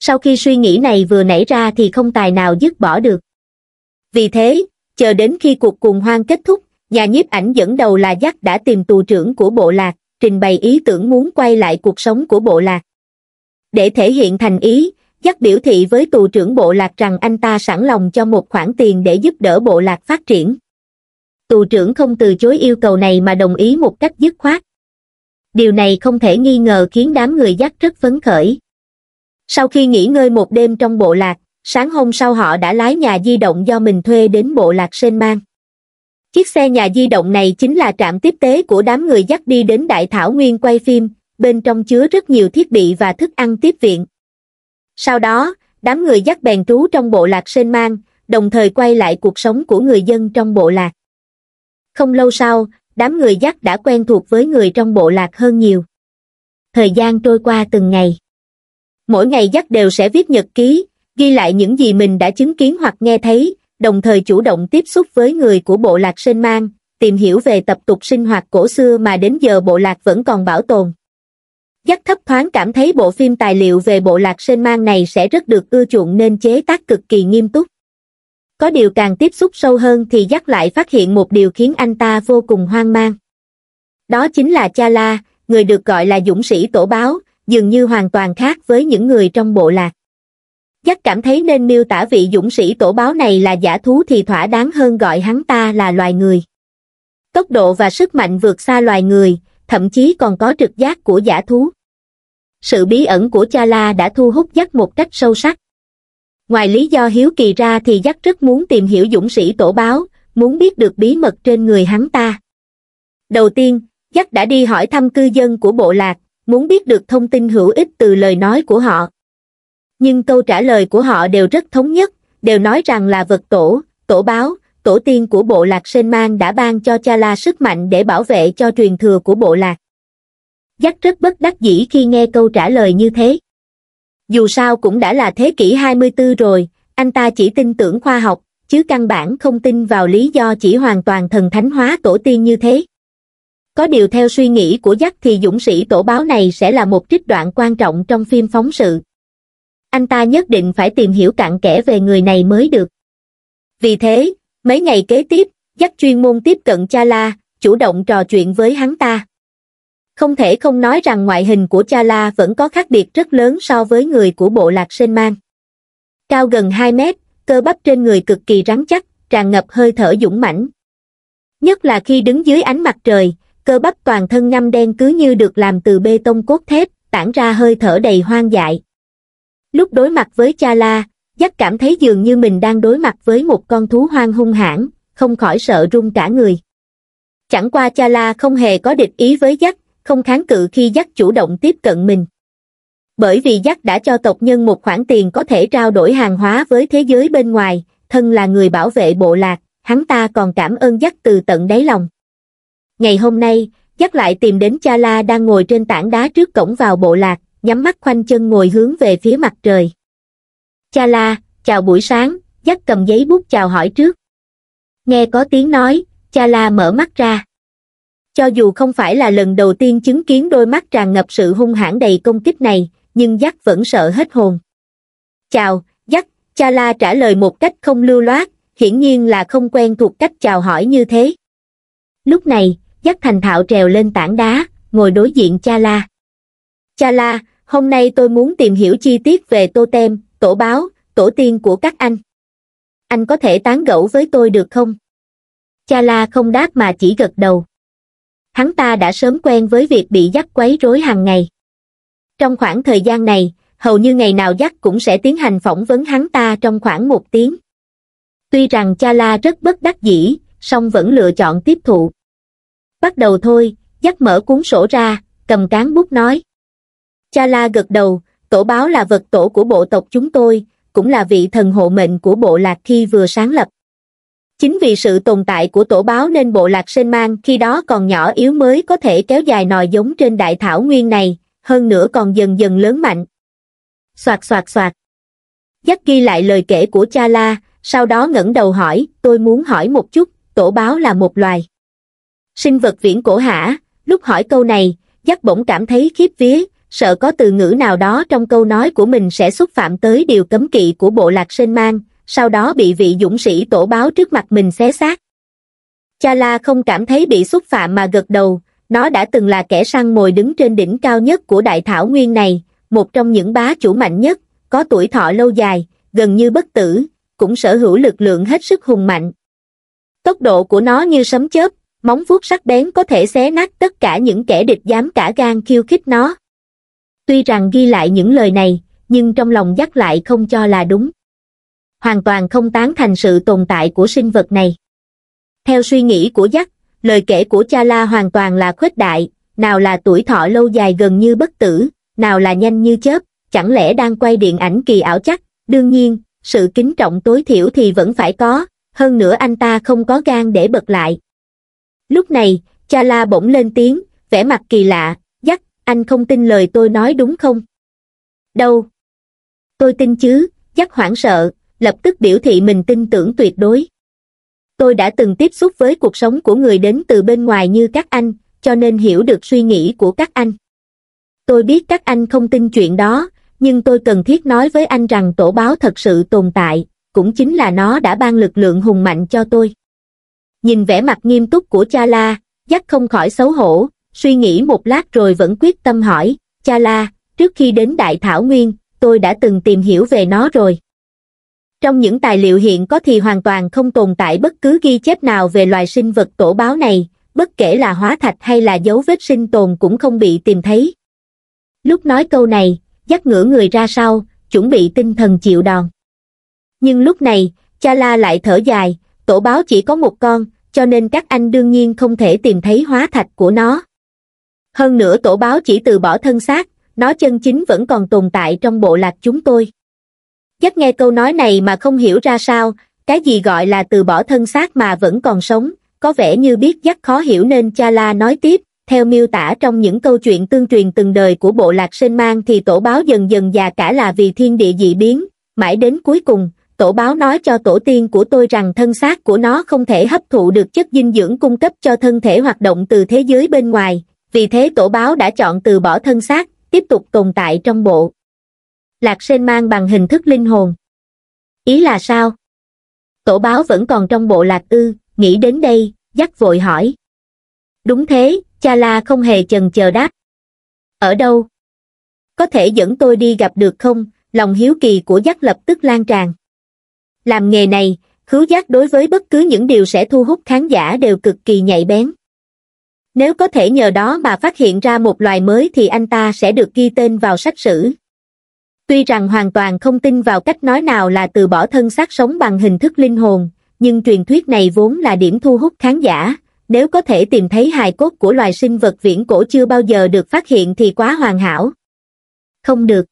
Sau khi suy nghĩ này vừa nảy ra thì không tài nào dứt bỏ được. Vì thế, chờ đến khi cuộc cùng hoang kết thúc, nhà nhiếp ảnh dẫn đầu là Jack đã tìm tù trưởng của bộ lạc, trình bày ý tưởng muốn quay lại cuộc sống của bộ lạc. Để thể hiện thành ý, chắc biểu thị với tù trưởng bộ lạc rằng anh ta sẵn lòng cho một khoản tiền để giúp đỡ bộ lạc phát triển. Tù trưởng không từ chối yêu cầu này mà đồng ý một cách dứt khoát. Điều này không thể nghi ngờ khiến đám người dắt rất phấn khởi. Sau khi nghỉ ngơi một đêm trong bộ lạc, sáng hôm sau họ đã lái nhà di động do mình thuê đến bộ lạc Sên Mang. Chiếc xe nhà di động này chính là trạm tiếp tế của đám người dắt đi đến Đại Thảo Nguyên quay phim, bên trong chứa rất nhiều thiết bị và thức ăn tiếp viện. Sau đó, đám người dắt bèn trú trong bộ lạc sên mang, đồng thời quay lại cuộc sống của người dân trong bộ lạc. Không lâu sau, đám người dắt đã quen thuộc với người trong bộ lạc hơn nhiều. Thời gian trôi qua từng ngày. Mỗi ngày dắt đều sẽ viết nhật ký, ghi lại những gì mình đã chứng kiến hoặc nghe thấy, đồng thời chủ động tiếp xúc với người của bộ lạc sinh mang, tìm hiểu về tập tục sinh hoạt cổ xưa mà đến giờ bộ lạc vẫn còn bảo tồn. Giác thấp thoáng cảm thấy bộ phim tài liệu về bộ lạc sên mang này sẽ rất được ưa chuộng nên chế tác cực kỳ nghiêm túc. Có điều càng tiếp xúc sâu hơn thì Giác lại phát hiện một điều khiến anh ta vô cùng hoang mang. Đó chính là Cha La, người được gọi là dũng sĩ tổ báo, dường như hoàn toàn khác với những người trong bộ lạc. Giác cảm thấy nên miêu tả vị dũng sĩ tổ báo này là giả thú thì thỏa đáng hơn gọi hắn ta là loài người. Tốc độ và sức mạnh vượt xa loài người, thậm chí còn có trực giác của giả thú sự bí ẩn của cha la đã thu hút dắt một cách sâu sắc ngoài lý do hiếu kỳ ra thì dắt rất muốn tìm hiểu dũng sĩ tổ báo muốn biết được bí mật trên người hắn ta đầu tiên dắt đã đi hỏi thăm cư dân của bộ lạc muốn biết được thông tin hữu ích từ lời nói của họ nhưng câu trả lời của họ đều rất thống nhất đều nói rằng là vật tổ tổ báo tổ tiên của bộ lạc Sên Mang đã ban cho cha la sức mạnh để bảo vệ cho truyền thừa của bộ lạc. Dắt rất bất đắc dĩ khi nghe câu trả lời như thế. Dù sao cũng đã là thế kỷ 24 rồi, anh ta chỉ tin tưởng khoa học, chứ căn bản không tin vào lý do chỉ hoàn toàn thần thánh hóa tổ tiên như thế. Có điều theo suy nghĩ của Dắt thì dũng sĩ tổ báo này sẽ là một trích đoạn quan trọng trong phim phóng sự. Anh ta nhất định phải tìm hiểu cặn kẽ về người này mới được. Vì thế, mấy ngày kế tiếp dắt chuyên môn tiếp cận cha la chủ động trò chuyện với hắn ta không thể không nói rằng ngoại hình của cha la vẫn có khác biệt rất lớn so với người của bộ lạc sên mang cao gần hai mét cơ bắp trên người cực kỳ rắn chắc tràn ngập hơi thở dũng mãnh nhất là khi đứng dưới ánh mặt trời cơ bắp toàn thân ngăm đen cứ như được làm từ bê tông cốt thép tản ra hơi thở đầy hoang dại lúc đối mặt với cha la dắt cảm thấy dường như mình đang đối mặt với một con thú hoang hung hãn không khỏi sợ run cả người chẳng qua cha la không hề có địch ý với dắt không kháng cự khi dắt chủ động tiếp cận mình bởi vì dắt đã cho tộc nhân một khoản tiền có thể trao đổi hàng hóa với thế giới bên ngoài thân là người bảo vệ bộ lạc hắn ta còn cảm ơn dắt từ tận đáy lòng ngày hôm nay dắt lại tìm đến cha la đang ngồi trên tảng đá trước cổng vào bộ lạc nhắm mắt khoanh chân ngồi hướng về phía mặt trời cha la chào buổi sáng dắt cầm giấy bút chào hỏi trước nghe có tiếng nói cha la mở mắt ra cho dù không phải là lần đầu tiên chứng kiến đôi mắt tràn ngập sự hung hãn đầy công kích này nhưng dắt vẫn sợ hết hồn chào dắt cha la trả lời một cách không lưu loát hiển nhiên là không quen thuộc cách chào hỏi như thế lúc này dắt thành thạo trèo lên tảng đá ngồi đối diện cha la cha la hôm nay tôi muốn tìm hiểu chi tiết về tô tem tổ báo, tổ tiên của các anh. Anh có thể tán gẫu với tôi được không? Cha La không đáp mà chỉ gật đầu. Hắn ta đã sớm quen với việc bị dắt quấy rối hàng ngày. Trong khoảng thời gian này, hầu như ngày nào dắt cũng sẽ tiến hành phỏng vấn hắn ta trong khoảng một tiếng. Tuy rằng cha La rất bất đắc dĩ, song vẫn lựa chọn tiếp thụ. Bắt đầu thôi, dắt mở cuốn sổ ra, cầm cán bút nói. Cha La gật đầu, Tổ báo là vật tổ của bộ tộc chúng tôi, cũng là vị thần hộ mệnh của bộ lạc khi vừa sáng lập. Chính vì sự tồn tại của tổ báo nên bộ lạc sinh Mang khi đó còn nhỏ yếu mới có thể kéo dài nòi giống trên đại thảo nguyên này, hơn nữa còn dần dần lớn mạnh. Xoạt xoạt xoạt. Giác ghi lại lời kể của cha la, sau đó ngẩng đầu hỏi, tôi muốn hỏi một chút, tổ báo là một loài. Sinh vật viễn cổ hả? Lúc hỏi câu này, giác bỗng cảm thấy khiếp vía, sợ có từ ngữ nào đó trong câu nói của mình sẽ xúc phạm tới điều cấm kỵ của bộ lạc sinh Mang, sau đó bị vị dũng sĩ tổ báo trước mặt mình xé xác. Cha La không cảm thấy bị xúc phạm mà gật đầu, nó đã từng là kẻ săn mồi đứng trên đỉnh cao nhất của đại thảo nguyên này, một trong những bá chủ mạnh nhất, có tuổi thọ lâu dài, gần như bất tử, cũng sở hữu lực lượng hết sức hùng mạnh. Tốc độ của nó như sấm chớp, móng vuốt sắc bén có thể xé nát tất cả những kẻ địch dám cả gan khiêu khích nó tuy rằng ghi lại những lời này, nhưng trong lòng dắt lại không cho là đúng. Hoàn toàn không tán thành sự tồn tại của sinh vật này. Theo suy nghĩ của dắt, lời kể của cha la hoàn toàn là khuếch đại, nào là tuổi thọ lâu dài gần như bất tử, nào là nhanh như chớp, chẳng lẽ đang quay điện ảnh kỳ ảo chắc, đương nhiên, sự kính trọng tối thiểu thì vẫn phải có, hơn nữa anh ta không có gan để bật lại. Lúc này, cha la bỗng lên tiếng, vẻ mặt kỳ lạ, anh không tin lời tôi nói đúng không? Đâu? Tôi tin chứ, chắc hoảng sợ, lập tức biểu thị mình tin tưởng tuyệt đối. Tôi đã từng tiếp xúc với cuộc sống của người đến từ bên ngoài như các anh, cho nên hiểu được suy nghĩ của các anh. Tôi biết các anh không tin chuyện đó, nhưng tôi cần thiết nói với anh rằng tổ báo thật sự tồn tại, cũng chính là nó đã ban lực lượng hùng mạnh cho tôi. Nhìn vẻ mặt nghiêm túc của cha la, dắt không khỏi xấu hổ, suy nghĩ một lát rồi vẫn quyết tâm hỏi, cha la, trước khi đến Đại Thảo Nguyên, tôi đã từng tìm hiểu về nó rồi. Trong những tài liệu hiện có thì hoàn toàn không tồn tại bất cứ ghi chép nào về loài sinh vật tổ báo này, bất kể là hóa thạch hay là dấu vết sinh tồn cũng không bị tìm thấy. Lúc nói câu này, dắt ngửa người ra sau, chuẩn bị tinh thần chịu đòn. Nhưng lúc này, cha la lại thở dài, tổ báo chỉ có một con, cho nên các anh đương nhiên không thể tìm thấy hóa thạch của nó hơn nữa tổ báo chỉ từ bỏ thân xác nó chân chính vẫn còn tồn tại trong bộ lạc chúng tôi chắc nghe câu nói này mà không hiểu ra sao cái gì gọi là từ bỏ thân xác mà vẫn còn sống có vẻ như biết dắt khó hiểu nên cha la nói tiếp theo miêu tả trong những câu chuyện tương truyền từng đời của bộ lạc sinh mang thì tổ báo dần dần già cả là vì thiên địa dị biến mãi đến cuối cùng tổ báo nói cho tổ tiên của tôi rằng thân xác của nó không thể hấp thụ được chất dinh dưỡng cung cấp cho thân thể hoạt động từ thế giới bên ngoài vì thế tổ báo đã chọn từ bỏ thân xác, tiếp tục tồn tại trong bộ. Lạc sen mang bằng hình thức linh hồn. Ý là sao? Tổ báo vẫn còn trong bộ lạc ư, nghĩ đến đây, dắt vội hỏi. Đúng thế, cha la không hề chần chờ đáp. Ở đâu? Có thể dẫn tôi đi gặp được không? Lòng hiếu kỳ của dắt lập tức lan tràn. Làm nghề này, khứu giác đối với bất cứ những điều sẽ thu hút khán giả đều cực kỳ nhạy bén. Nếu có thể nhờ đó mà phát hiện ra một loài mới thì anh ta sẽ được ghi tên vào sách sử. Tuy rằng hoàn toàn không tin vào cách nói nào là từ bỏ thân xác sống bằng hình thức linh hồn, nhưng truyền thuyết này vốn là điểm thu hút khán giả. Nếu có thể tìm thấy hài cốt của loài sinh vật viễn cổ chưa bao giờ được phát hiện thì quá hoàn hảo. Không được.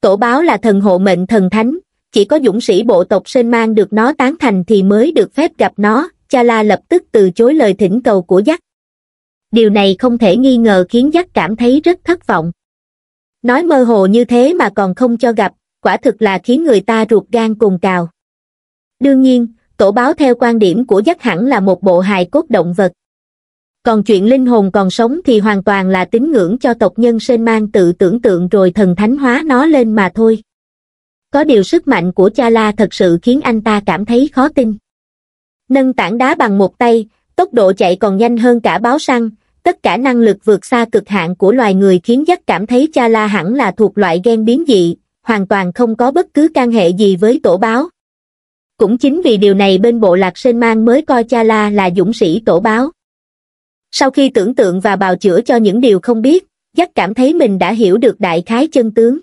Tổ báo là thần hộ mệnh thần thánh, chỉ có dũng sĩ bộ tộc Sơn Mang được nó tán thành thì mới được phép gặp nó, cha la lập tức từ chối lời thỉnh cầu của giác điều này không thể nghi ngờ khiến giác cảm thấy rất thất vọng. Nói mơ hồ như thế mà còn không cho gặp, quả thực là khiến người ta ruột gan cùng cào. Đương nhiên, tổ báo theo quan điểm của giác hẳn là một bộ hài cốt động vật. Còn chuyện linh hồn còn sống thì hoàn toàn là tín ngưỡng cho tộc nhân sên mang tự tưởng tượng rồi thần thánh hóa nó lên mà thôi. Có điều sức mạnh của cha la thật sự khiến anh ta cảm thấy khó tin. Nâng tảng đá bằng một tay, tốc độ chạy còn nhanh hơn cả báo săn tất cả năng lực vượt xa cực hạn của loài người khiến giác cảm thấy cha la hẳn là thuộc loại gen biến dị hoàn toàn không có bất cứ can hệ gì với tổ báo cũng chính vì điều này bên bộ lạc sên mang mới coi cha la là dũng sĩ tổ báo sau khi tưởng tượng và bào chữa cho những điều không biết giác cảm thấy mình đã hiểu được đại khái chân tướng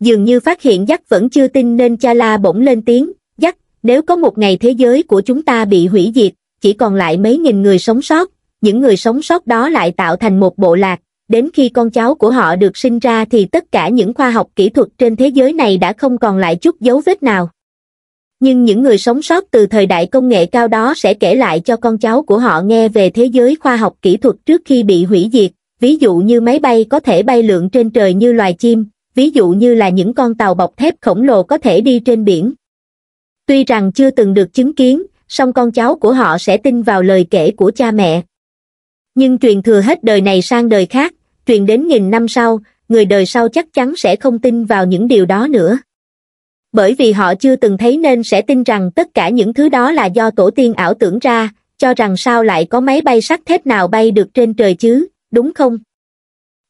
dường như phát hiện giác vẫn chưa tin nên cha la bỗng lên tiếng giác nếu có một ngày thế giới của chúng ta bị hủy diệt chỉ còn lại mấy nghìn người sống sót, những người sống sót đó lại tạo thành một bộ lạc, đến khi con cháu của họ được sinh ra thì tất cả những khoa học kỹ thuật trên thế giới này đã không còn lại chút dấu vết nào. Nhưng những người sống sót từ thời đại công nghệ cao đó sẽ kể lại cho con cháu của họ nghe về thế giới khoa học kỹ thuật trước khi bị hủy diệt, ví dụ như máy bay có thể bay lượn trên trời như loài chim, ví dụ như là những con tàu bọc thép khổng lồ có thể đi trên biển. Tuy rằng chưa từng được chứng kiến, song con cháu của họ sẽ tin vào lời kể của cha mẹ nhưng truyền thừa hết đời này sang đời khác truyền đến nghìn năm sau người đời sau chắc chắn sẽ không tin vào những điều đó nữa bởi vì họ chưa từng thấy nên sẽ tin rằng tất cả những thứ đó là do tổ tiên ảo tưởng ra cho rằng sao lại có máy bay sắt thép nào bay được trên trời chứ đúng không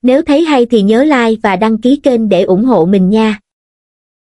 nếu thấy hay thì nhớ like và đăng ký kênh để ủng hộ mình nha